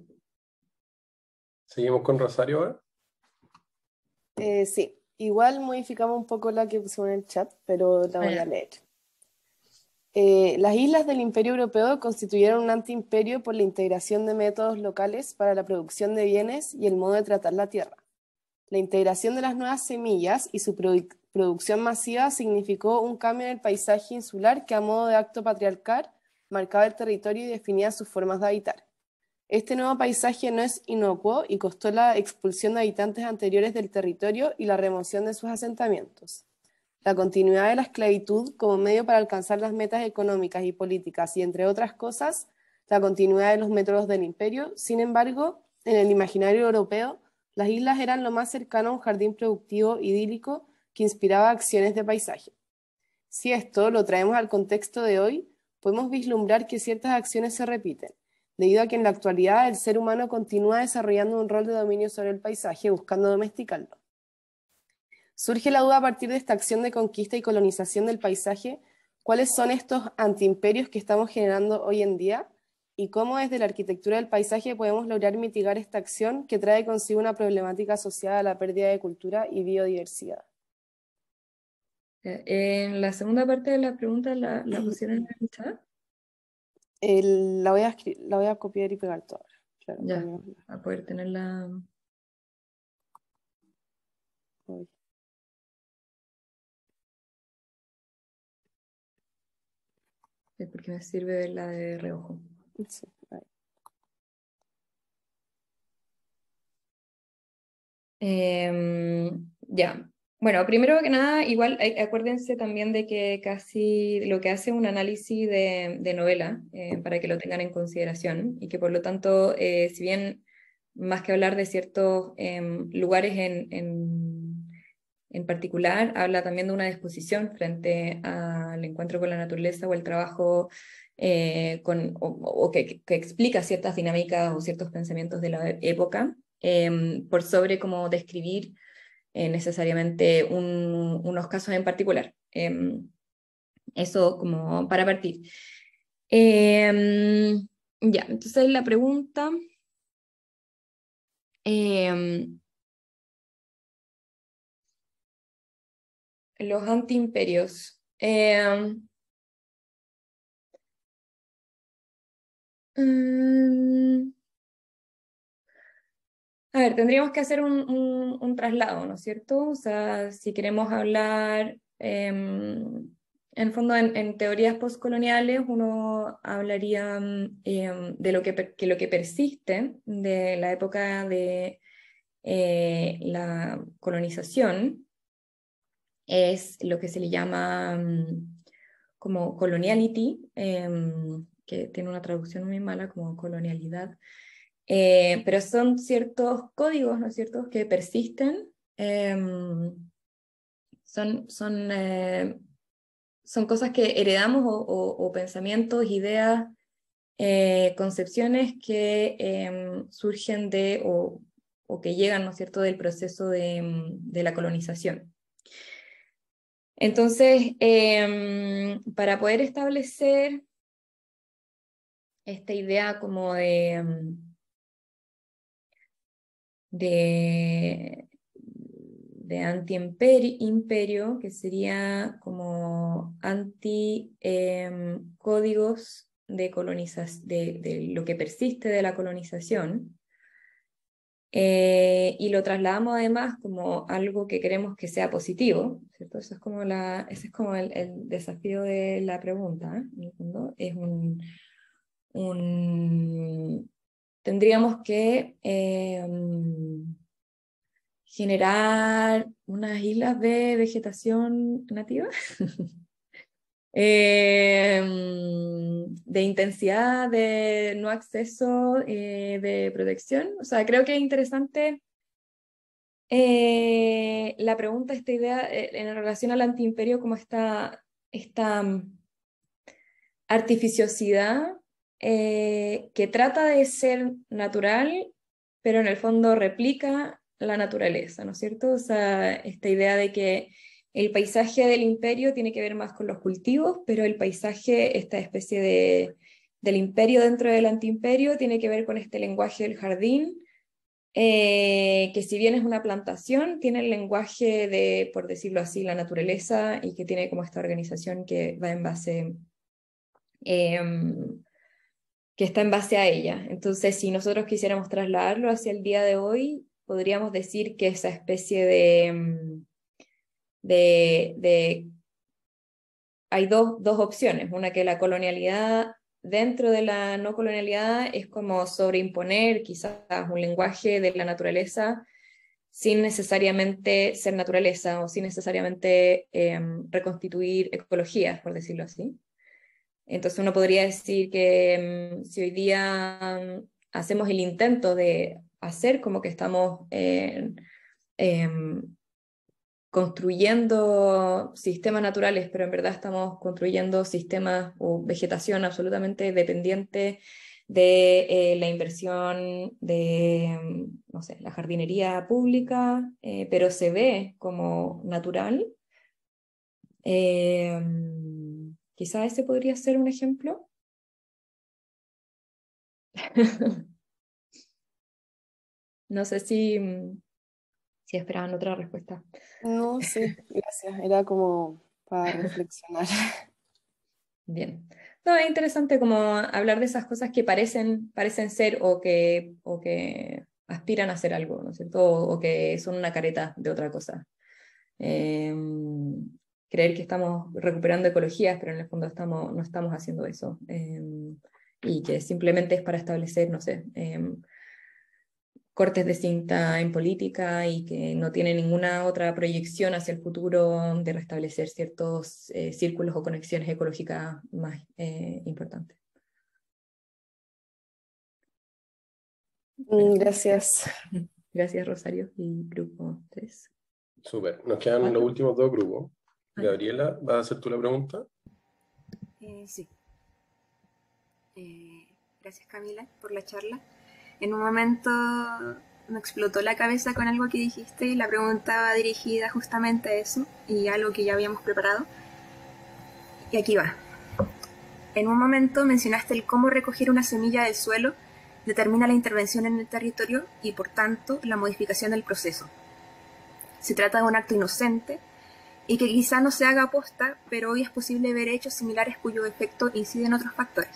¿Seguimos con Rosario ahora? Eh, sí, igual modificamos un poco la que pusimos en el chat, pero la voy a leer. Eh, las islas del Imperio Europeo constituyeron un antiimperio por la integración de métodos locales para la producción de bienes y el modo de tratar la tierra. La integración de las nuevas semillas y su producción masiva significó un cambio en el paisaje insular que a modo de acto patriarcal marcaba el territorio y definía sus formas de habitar. Este nuevo paisaje no es inocuo y costó la expulsión de habitantes anteriores del territorio y la remoción de sus asentamientos la continuidad de la esclavitud como medio para alcanzar las metas económicas y políticas y, entre otras cosas, la continuidad de los métodos del imperio. Sin embargo, en el imaginario europeo, las islas eran lo más cercano a un jardín productivo idílico que inspiraba acciones de paisaje. Si esto lo traemos al contexto de hoy, podemos vislumbrar que ciertas acciones se repiten, debido a que en la actualidad el ser humano continúa desarrollando un rol de dominio sobre el paisaje buscando domesticarlo. Surge la duda a partir de esta acción de conquista y colonización del paisaje, ¿cuáles son estos antiimperios que estamos generando hoy en día? ¿Y cómo desde la arquitectura del paisaje podemos lograr mitigar esta acción que trae consigo una problemática asociada a la pérdida de cultura y biodiversidad? Eh, en la segunda parte de la pregunta la, la pusieron en la, voy a la voy a copiar y pegar toda ya, a poder tenerla. porque me sirve la de reojo. Em, ya. Bueno, primero que nada, igual eh, acuérdense también de que casi lo que hace un análisis de, novela, eh, para que lo tengan en consideración, y que por lo tanto, eh, si bien más que hablar de ciertos em, lugares en en particular, habla también de una disposición frente al encuentro con la naturaleza o el trabajo eh, con, o, que, explica ciertas dinámicas o ciertos pensamientos de la época, em, por sobre cómo describir eh, necesariamente unos casos en particular. Em, eso como para partir. Em, ya, entonces la pregunta... los antiimperios. Em, mm, a ver, tendríamos que hacer un, traslado, ¿no es cierto? O sea, si queremos hablar, em, en fondo, en, teorías postcoloniales, uno hablaría mm, em, de lo que persiste de la época de eh, la colonización, es lo que se le llama mm, como coloniality, em, que tiene una traducción muy mala como colonialidad, eh, pero son ciertos códigos, ¿no ciertos que persisten, em, son, son, eh, son cosas que heredamos o, pensamientos, ideas, eh, concepciones que em, surgen de o, que llegan, ¿no es cierto?, del proceso de mm, la colonización. Entonces, em, para poder establecer esta idea como de, em, de, anti-imperio, que sería como anti-códigos em, de, de lo que persiste de la colonización, eh, y lo trasladamos además como algo que queremos que sea positivo, Eso es como la, ese es como el, desafío de la pregunta, ¿eh? Es un, tendríamos que eh, mm, generar unas islas de vegetación nativa. Eh, mm, de intensidad, de no acceso, eh, de protección. O sea, creo que es interesante eh, la pregunta, esta idea en relación al antiimperio, como esta, esta mm, artificiosidad que trata de ser natural, pero en el fondo replica la naturaleza, ¿no es cierto? O sea, esta idea de que el paisaje del imperio tiene que ver más con los cultivos, pero el paisaje, esta especie del imperio dentro del antiimperio, tiene que ver con este lenguaje del jardín, eh, que si bien es una plantación, tiene el lenguaje de, por decirlo así, la naturaleza y que tiene como esta organización que va en base, em, que está en base a ella. Entonces, si nosotros quisiéramos trasladarlo hacia el día de hoy, podríamos decir que esa especie de em, de, hay dos, opciones, una que la colonialidad dentro de la no colonialidad es como sobreimponer quizás un lenguaje de la naturaleza sin necesariamente ser naturaleza o sin necesariamente em, reconstituir ecologías, por decirlo así. Entonces uno podría decir que em, si hoy día em, hacemos el intento de hacer como que estamos en construyendo sistemas naturales, pero en verdad estamos construyendo sistemas o vegetación absolutamente dependiente de eh, la inversión de, mm, no sé, la jardinería pública, eh, pero se ve como natural. Eh, mm, quizá ese podría ser un ejemplo. no sé si mm, si esperaban otra respuesta. No, sí, gracias. Era como para reflexionar. Bien. No, es interesante como hablar de esas cosas que parecen, parecen ser o que, o que aspiran a ser algo, ¿no es cierto? O, que son una careta de otra cosa. Em, creer que estamos recuperando ecologías, pero en el fondo estamos, no estamos haciendo eso. Em, y que simplemente es para establecer, no sé, em, cortes de cinta en política y que no tiene ninguna otra proyección hacia el futuro de restablecer ciertos eh, círculos o conexiones ecológicas más eh, importantes. Mm, gracias. Gracias, Rosario y grupo 3. Súper. Nos quedan los últimos dos grupos. Gabriela, ¿vas a hacer tú la pregunta? Eh, sí. gracias, Camila, por la charla en un momento me explotó la cabeza con algo que dijiste y la pregunta va dirigida justamente a eso y algo que ya habíamos preparado. Y aquí va. En un momento mencionaste el cómo recoger una semilla del suelo determina la intervención en el territorio y por tanto la modificación del proceso. Se trata de un acto inocente y que quizá no se haga aposta, pero hoy es posible ver hechos similares cuyo efecto incide en otros factores.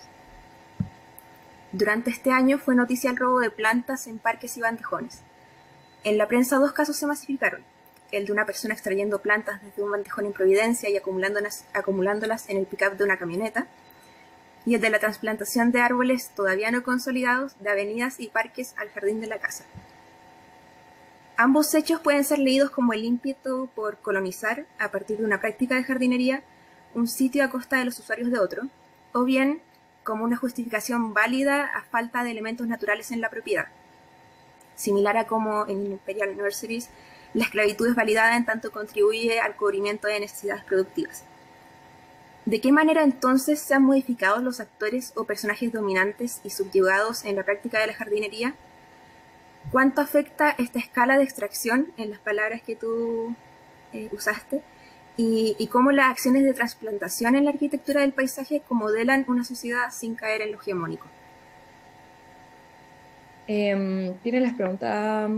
Durante este año fue noticia el robo de plantas en parques y bandejones. En la prensa dos casos se masificaron, el de una persona extrayendo plantas desde un bandejón en Providencia y acumulándolas, en el pickup de una camioneta, y el de la trasplantación de árboles todavía no consolidados de avenidas y parques al jardín de la casa. Ambos hechos pueden ser leídos como el ímpetu por colonizar, a partir de una práctica de jardinería, un sitio a costa de los usuarios de otro, o bien como una justificación válida a falta de elementos naturales en la propiedad. Similar a como en Imperial Nurseries, la esclavitud es validada en tanto contribuye al cubrimiento de necesidades productivas. ¿De qué manera entonces se han modificado los actores o personajes dominantes y subyugados en la práctica de la jardinería? ¿Cuánto afecta esta escala de extracción en las palabras que tú eh, usaste? y, cómo las acciones de trasplantación en la arquitectura del paisaje modelan una sociedad sin caer en lo hegemónico. Em, ¿Tienen las preguntas?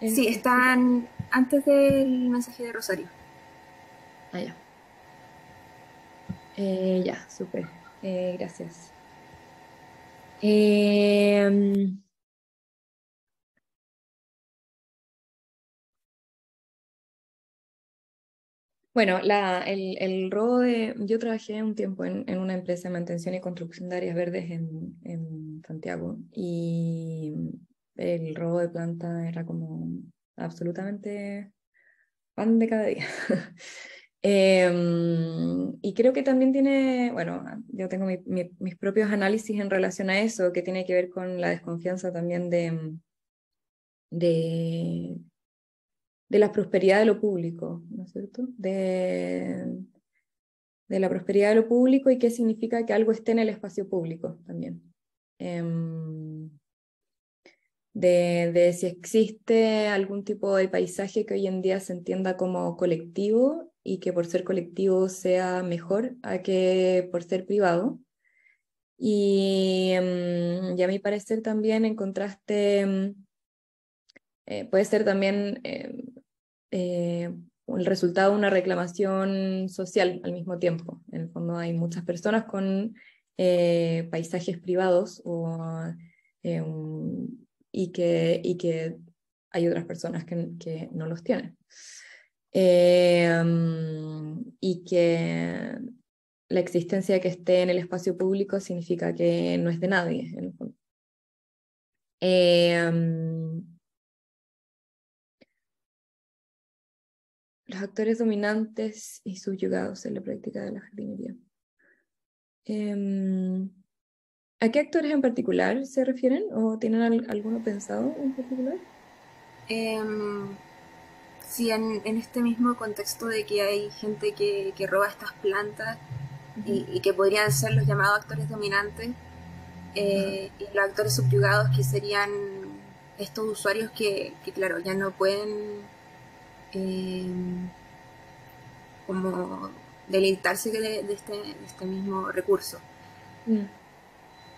Sí, este están antes del mensaje de Rosario. Ah, ya. Eh, ya, súper. Eh, gracias. Eh, Bueno, la, el, robo de... Yo trabajé un tiempo en, una empresa de mantención y construcción de áreas verdes en, Santiago y el robo de planta era como absolutamente pan de cada día. Em, y creo que también tiene, bueno, yo tengo mis propios análisis en relación a eso, que tiene que ver con la desconfianza también de de la prosperidad de lo público, ¿no es cierto? De, la prosperidad de lo público y qué significa que algo esté en el espacio público también. Em, de, si existe algún tipo de paisaje que hoy en día se entienda como colectivo y que por ser colectivo sea mejor a que por ser privado. Y, em, a mi parecer también en contraste, em, eh, puede ser también eh, el resultado de una reclamación social al mismo tiempo. En el fondo hay muchas personas con eh, paisajes privados eh, y, que, y, que, hay otras personas que, que no los tienen. Um, y que la existencia que esté en el espacio público significa que no es de nadie, en el fondo. Um, los actores dominantes y subyugados en la práctica de la jardinería. Em, ¿A qué actores en particular se refieren o tienen alguno pensado en particular? Em, sí, en, este mismo contexto de que hay gente que, roba estas plantas y, que podrían ser los llamados actores dominantes eh, y los actores subyugados que serían estos usuarios que claro, ya no pueden eh, como delintarse este, de, este, mismo recurso. Mm.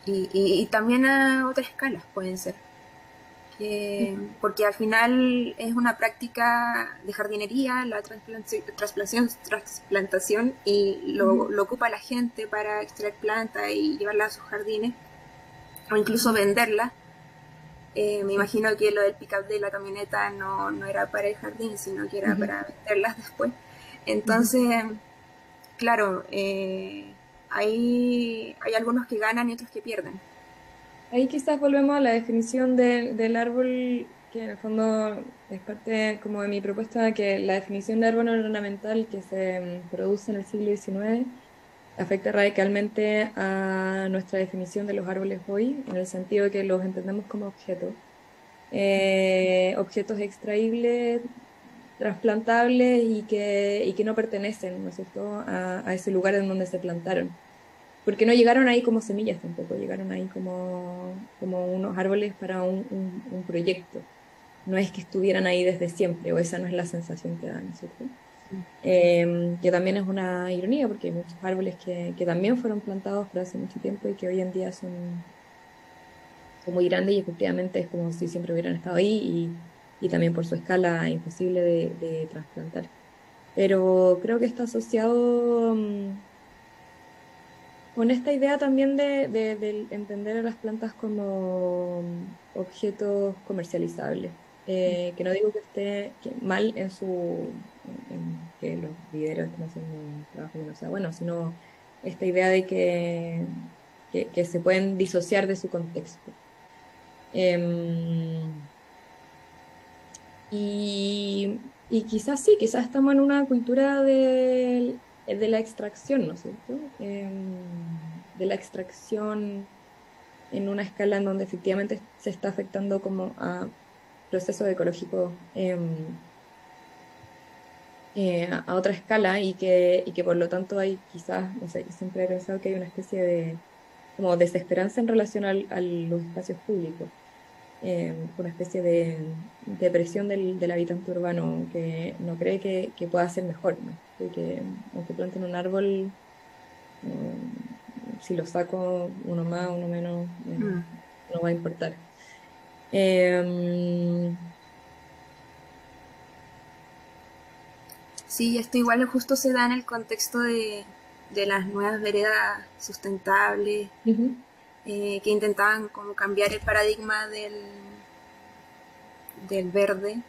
Y, también a otras escalas pueden ser. Porque al final es una práctica de jardinería, la trasplantación, trasplantación y lo, lo ocupa la gente para extraer plantas y llevarla a sus jardines o incluso venderlas eh, me imagino que lo del pickup de la camioneta no, era para el jardín, sino que era para meterlas después. Entonces, claro, eh, hay, algunos que ganan y otros que pierden. Ahí quizás volvemos a la definición del árbol, que en el fondo es parte como de mi propuesta, que la definición de árbol ornamental que se mm, produce en el siglo XIX afecta radicalmente a nuestra definición de los árboles hoy, en el sentido de que los entendemos como objetos. Eh, objetos extraíbles, trasplantables y que, y que no pertenecen ¿no es cierto? A, ese lugar en donde se plantaron. Porque no llegaron ahí como semillas tampoco, llegaron ahí como, como unos árboles para un, proyecto. No es que estuvieran ahí desde siempre, o esa no es la sensación que dan ¿no es cierto? Em, que también es una ironía porque hay muchos árboles que, también fueron plantados por hace mucho tiempo y que hoy en día son, muy grandes y efectivamente es como si siempre hubieran estado ahí y, también por su escala imposible de, trasplantar. Pero creo que está asociado mm, con esta idea también de entender a las plantas como objetos comercializables eh, que no digo que esté mal en su que los líderes estén haciendo un trabajo no sea bueno, sino esta idea de que, se pueden disociar de su contexto. Em, y, quizás sí, quizás estamos en una cultura de, la extracción, ¿no es cierto? Em, de la extracción en una escala en donde efectivamente se está afectando como a proceso ecológico em, eh, a otra escala y que, y que por lo tanto hay quizás, siempre he pensado que hay una especie de como desesperanza en relación al, a los espacios públicos, em, una especie de depresión del, del, habitante urbano que no cree que, pueda ser mejor, que aunque planten un árbol, mm, si lo saco uno más, uno menos, eh, mm. no va a importar. Em, sí, esto igual justo se da en el contexto de, las nuevas veredas sustentables eh, que intentaban como cambiar el paradigma del, del verde.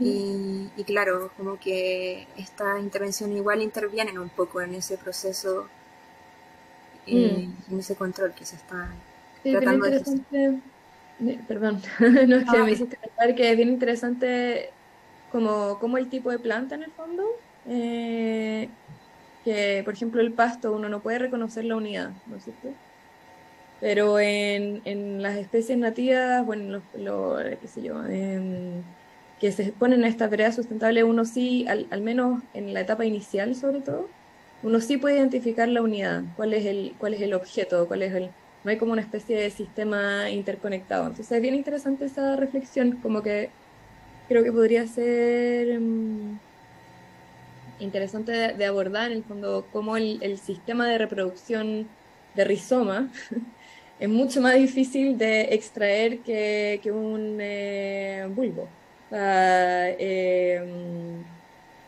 y, claro, como que esta intervención igual interviene un poco en ese proceso, eh, mm. en ese control que se está tratando de eh, perdón, no es que ah, me hiciste pensar que es bien interesante como, el tipo de planta en el fondo. Eh, que, por ejemplo, el pasto, uno no puede reconocer la unidad, ¿no es cierto? Pero en, las especies nativas, bueno, eh, qué sé yo, em, que se exponen a esta vereda sustentable, uno sí, al, al, menos en la etapa inicial sobre todo, uno sí puede identificar la unidad, cuál es el, cuál es el objeto, cuál es el, no hay como una especie de sistema interconectado. Entonces es bien interesante esa reflexión, como que creo que podría ser mm, interesante de, abordar en el fondo cómo el, sistema de reproducción de rizoma es mucho más difícil de extraer que, un eh, bulbo. Eh,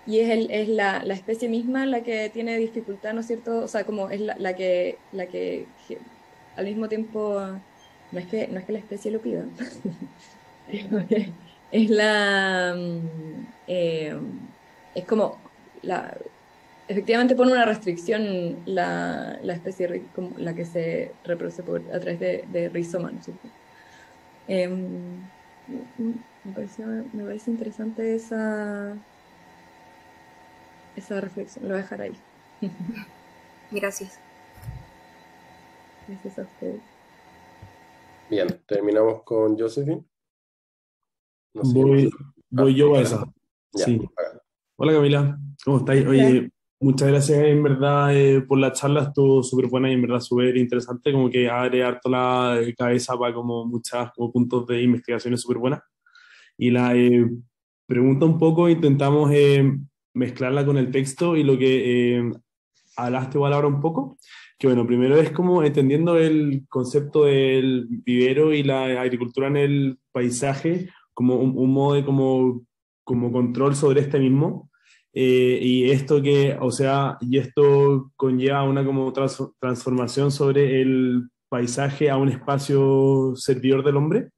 y es, es la, la, especie misma la que tiene dificultad, ¿no es cierto? O sea, como es la que, la que al mismo tiempo, no es que, no es que la especie lo pida, es la... Mm, eh, es como, la, efectivamente pone una restricción la, la especie como la que se reproduce por, a través de, de rizoma. Em, me, pareció, me parece interesante esa, esa reflexión, lo voy a dejar ahí. Gracias. Gracias a ustedes. Bien, terminamos con Josephine. voy, yo a esa. sí. Hola Camila, ¿cómo estáis? Oye, muchas gracias en verdad eh, por la charla, estuvo súper buena y en verdad súper interesante, como que abre harto la eh, cabeza para como muchos puntos de investigación súper buenas. Y la eh, pregunta un poco, intentamos mezclarla con el texto y lo que hablaste igual ahora un poco, que bueno, primero es como entendiendo el concepto del vivero y la agricultura en el paisaje como un, modo de como, como control sobre este mismo. Eh, y esto que, o sea, y esto conlleva una como transformación sobre el paisaje a un espacio servidor del hombre.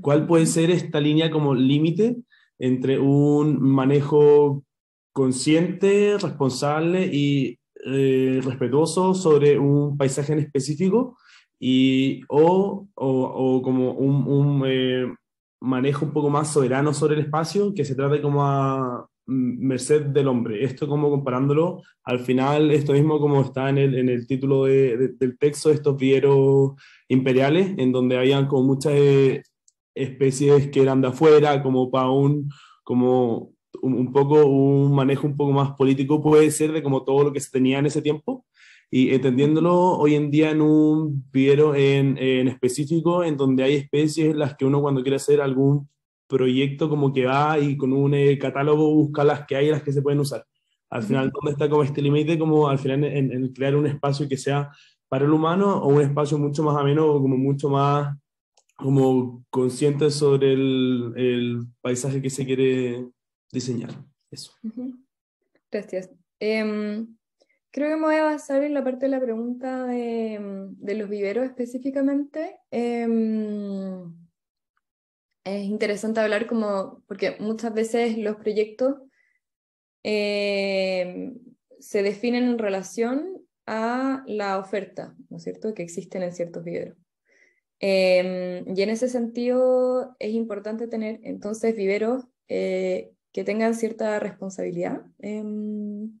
¿Cuál puede ser esta línea como límite entre un manejo consciente, responsable y eh, respetuoso sobre un paisaje en específico y, o, como un, eh, manejo un poco más soberano sobre el espacio que se trate como a merced del hombre. Esto como comparándolo, al final, esto mismo como está en el, en el título del texto, estos vieros imperiales, en donde habían como muchas eh, especies que eran de afuera, como para un, como un, poco un manejo un poco más político puede ser de como todo lo que se tenía en ese tiempo y entendiéndolo hoy en día en un en, en específico en donde hay especies las que uno cuando quiere hacer algún proyecto como que va y con un eh, catálogo busca las que hay y las que se pueden usar. Al final, ¿dónde está como este límite? Como al final en, crear un espacio que sea para el humano o un espacio mucho más ameno como mucho más como consciente sobre el, el paisaje que se quiere diseñar. Eso. Gracias. Em, creo que me voy a basar en la parte de la pregunta de, em, los viveros específicamente. Em, es interesante hablar como, porque muchas veces los proyectos se definen en relación a la oferta, ¿no es cierto?, que existen en ciertos viveros. y en ese sentido es importante tener entonces viveros eh, que tengan cierta responsabilidad en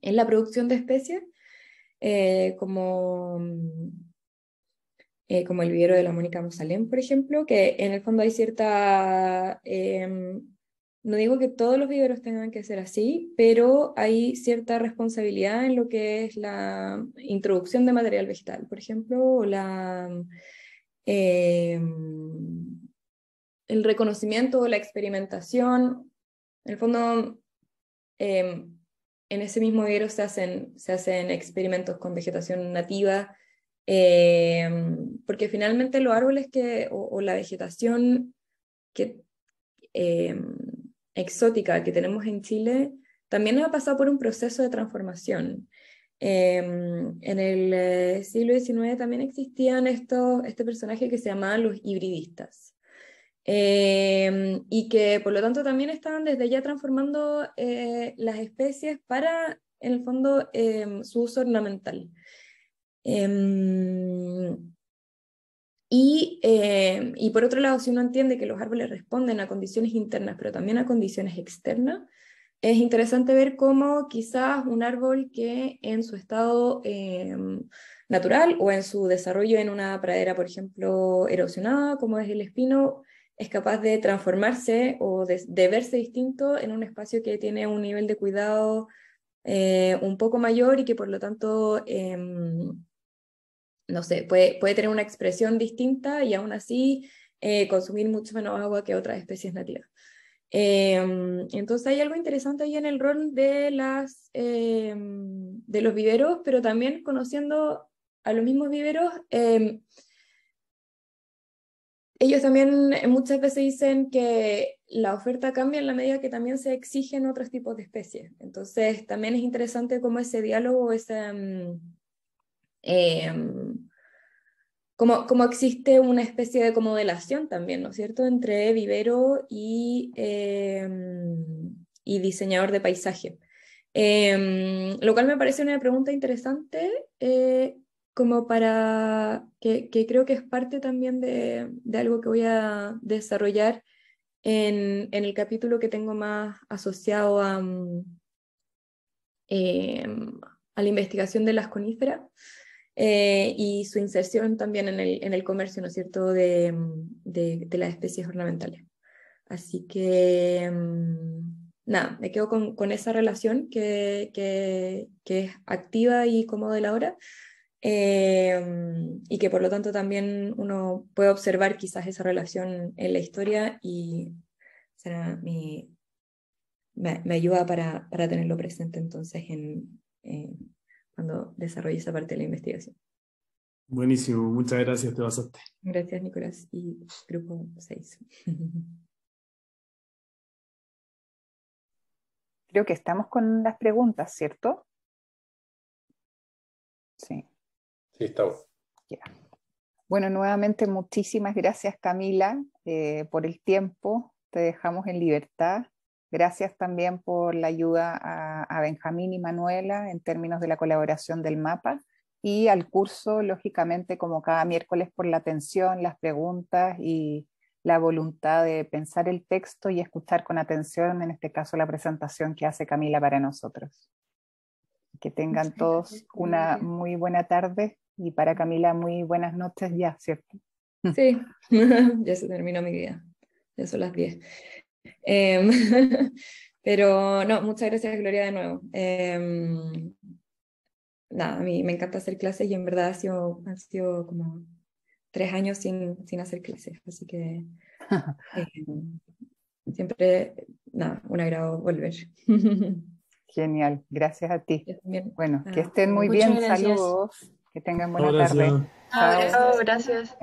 la producción de especies, eh, como, eh, como el vivero de la Mónica Mosalén por ejemplo, que en el fondo hay cierta... Eh, no digo que todos los viveros tengan que ser así, pero hay cierta responsabilidad en lo que es la introducción de material vegetal, por ejemplo, o el reconocimiento o la experimentación en el fondo, em, en ese mismo vivero se hacen, experimentos con vegetación nativa, em, porque finalmente los árboles que, o, la vegetación em, exótica que tenemos en Chile también ha pasado por un proceso de transformación. en el eh, siglo XIX también existían estos, este personaje que se llamaban los hibridistas. Em, y que por lo tanto también están desde ya transformando eh, las especies para, en el fondo, em, su uso ornamental. Em, y, por otro lado, si uno entiende que los árboles responden a condiciones internas, pero también a condiciones externas, es interesante ver cómo quizás un árbol que en su estado natural o en su desarrollo en una pradera, por ejemplo, erosionada, como es el espino, es capaz de transformarse o de, verse distinto en un espacio que tiene un nivel de cuidado eh, un poco mayor y que por lo tanto, em, no sé, puede, puede, tener una expresión distinta y aún así eh, consumir mucho menos agua que otras especies nativas. Em, entonces hay algo interesante ahí en el rol de, las, em, de los viveros, pero también conociendo a los mismos viveros ellos también eh, muchas veces dicen que la oferta cambia en la medida que también se exigen otros tipos de especies. Entonces, también es interesante cómo ese diálogo, ese, mm, em, como, existe una especie de comodelación también, ¿no es cierto?, entre vivero y, em, y diseñador de paisaje. Em, lo cual me parece una pregunta interesante eh, como para, que, creo que es parte también de, algo que voy a desarrollar en, el capítulo que tengo más asociado a, mm, em, la investigación de las coníferas eh, y su inserción también en el, comercio, ¿no es cierto?, de, mm, las especies ornamentales. Así que, mm, nada, me quedo con, esa relación que, que es activa y como de la hora Em, y que por lo tanto también uno puede observar quizás esa relación en la historia y será mi, me, ayuda para, para, tenerlo presente entonces cuando desarrolle esa parte de la investigación. Buenísimo, muchas gracias, te basaste. Gracias, Nicolás, y grupo 6. Creo que estamos con las preguntas, ¿cierto? Sí bueno. nuevamente muchísimas gracias Camila eh, por el tiempo, te dejamos en libertad. Gracias también por la ayuda a, Benjamín y Manuela en términos de la colaboración del mapa y al curso, lógicamente, como cada miércoles, por la atención, las preguntas y la voluntad de pensar el texto y escuchar con atención, en este caso, la presentación que hace Camila para nosotros. Que tengan todos una muy buena tarde y para Camila, muy buenas noches ya, ¿cierto? Mm. Sí, ya se terminó mi vida. ya son las 10. Em, pero no, muchas gracias Gloria de nuevo. Em, nada, a mí me encanta hacer clases y en verdad ha sido, como tres años sin, sin hacer clases, así que em, siempre, nada, un agrado volver. Genial, gracias a ti. Bueno, que estén muy bien, saludos. Que tengan buena tarde. Chao. gracias.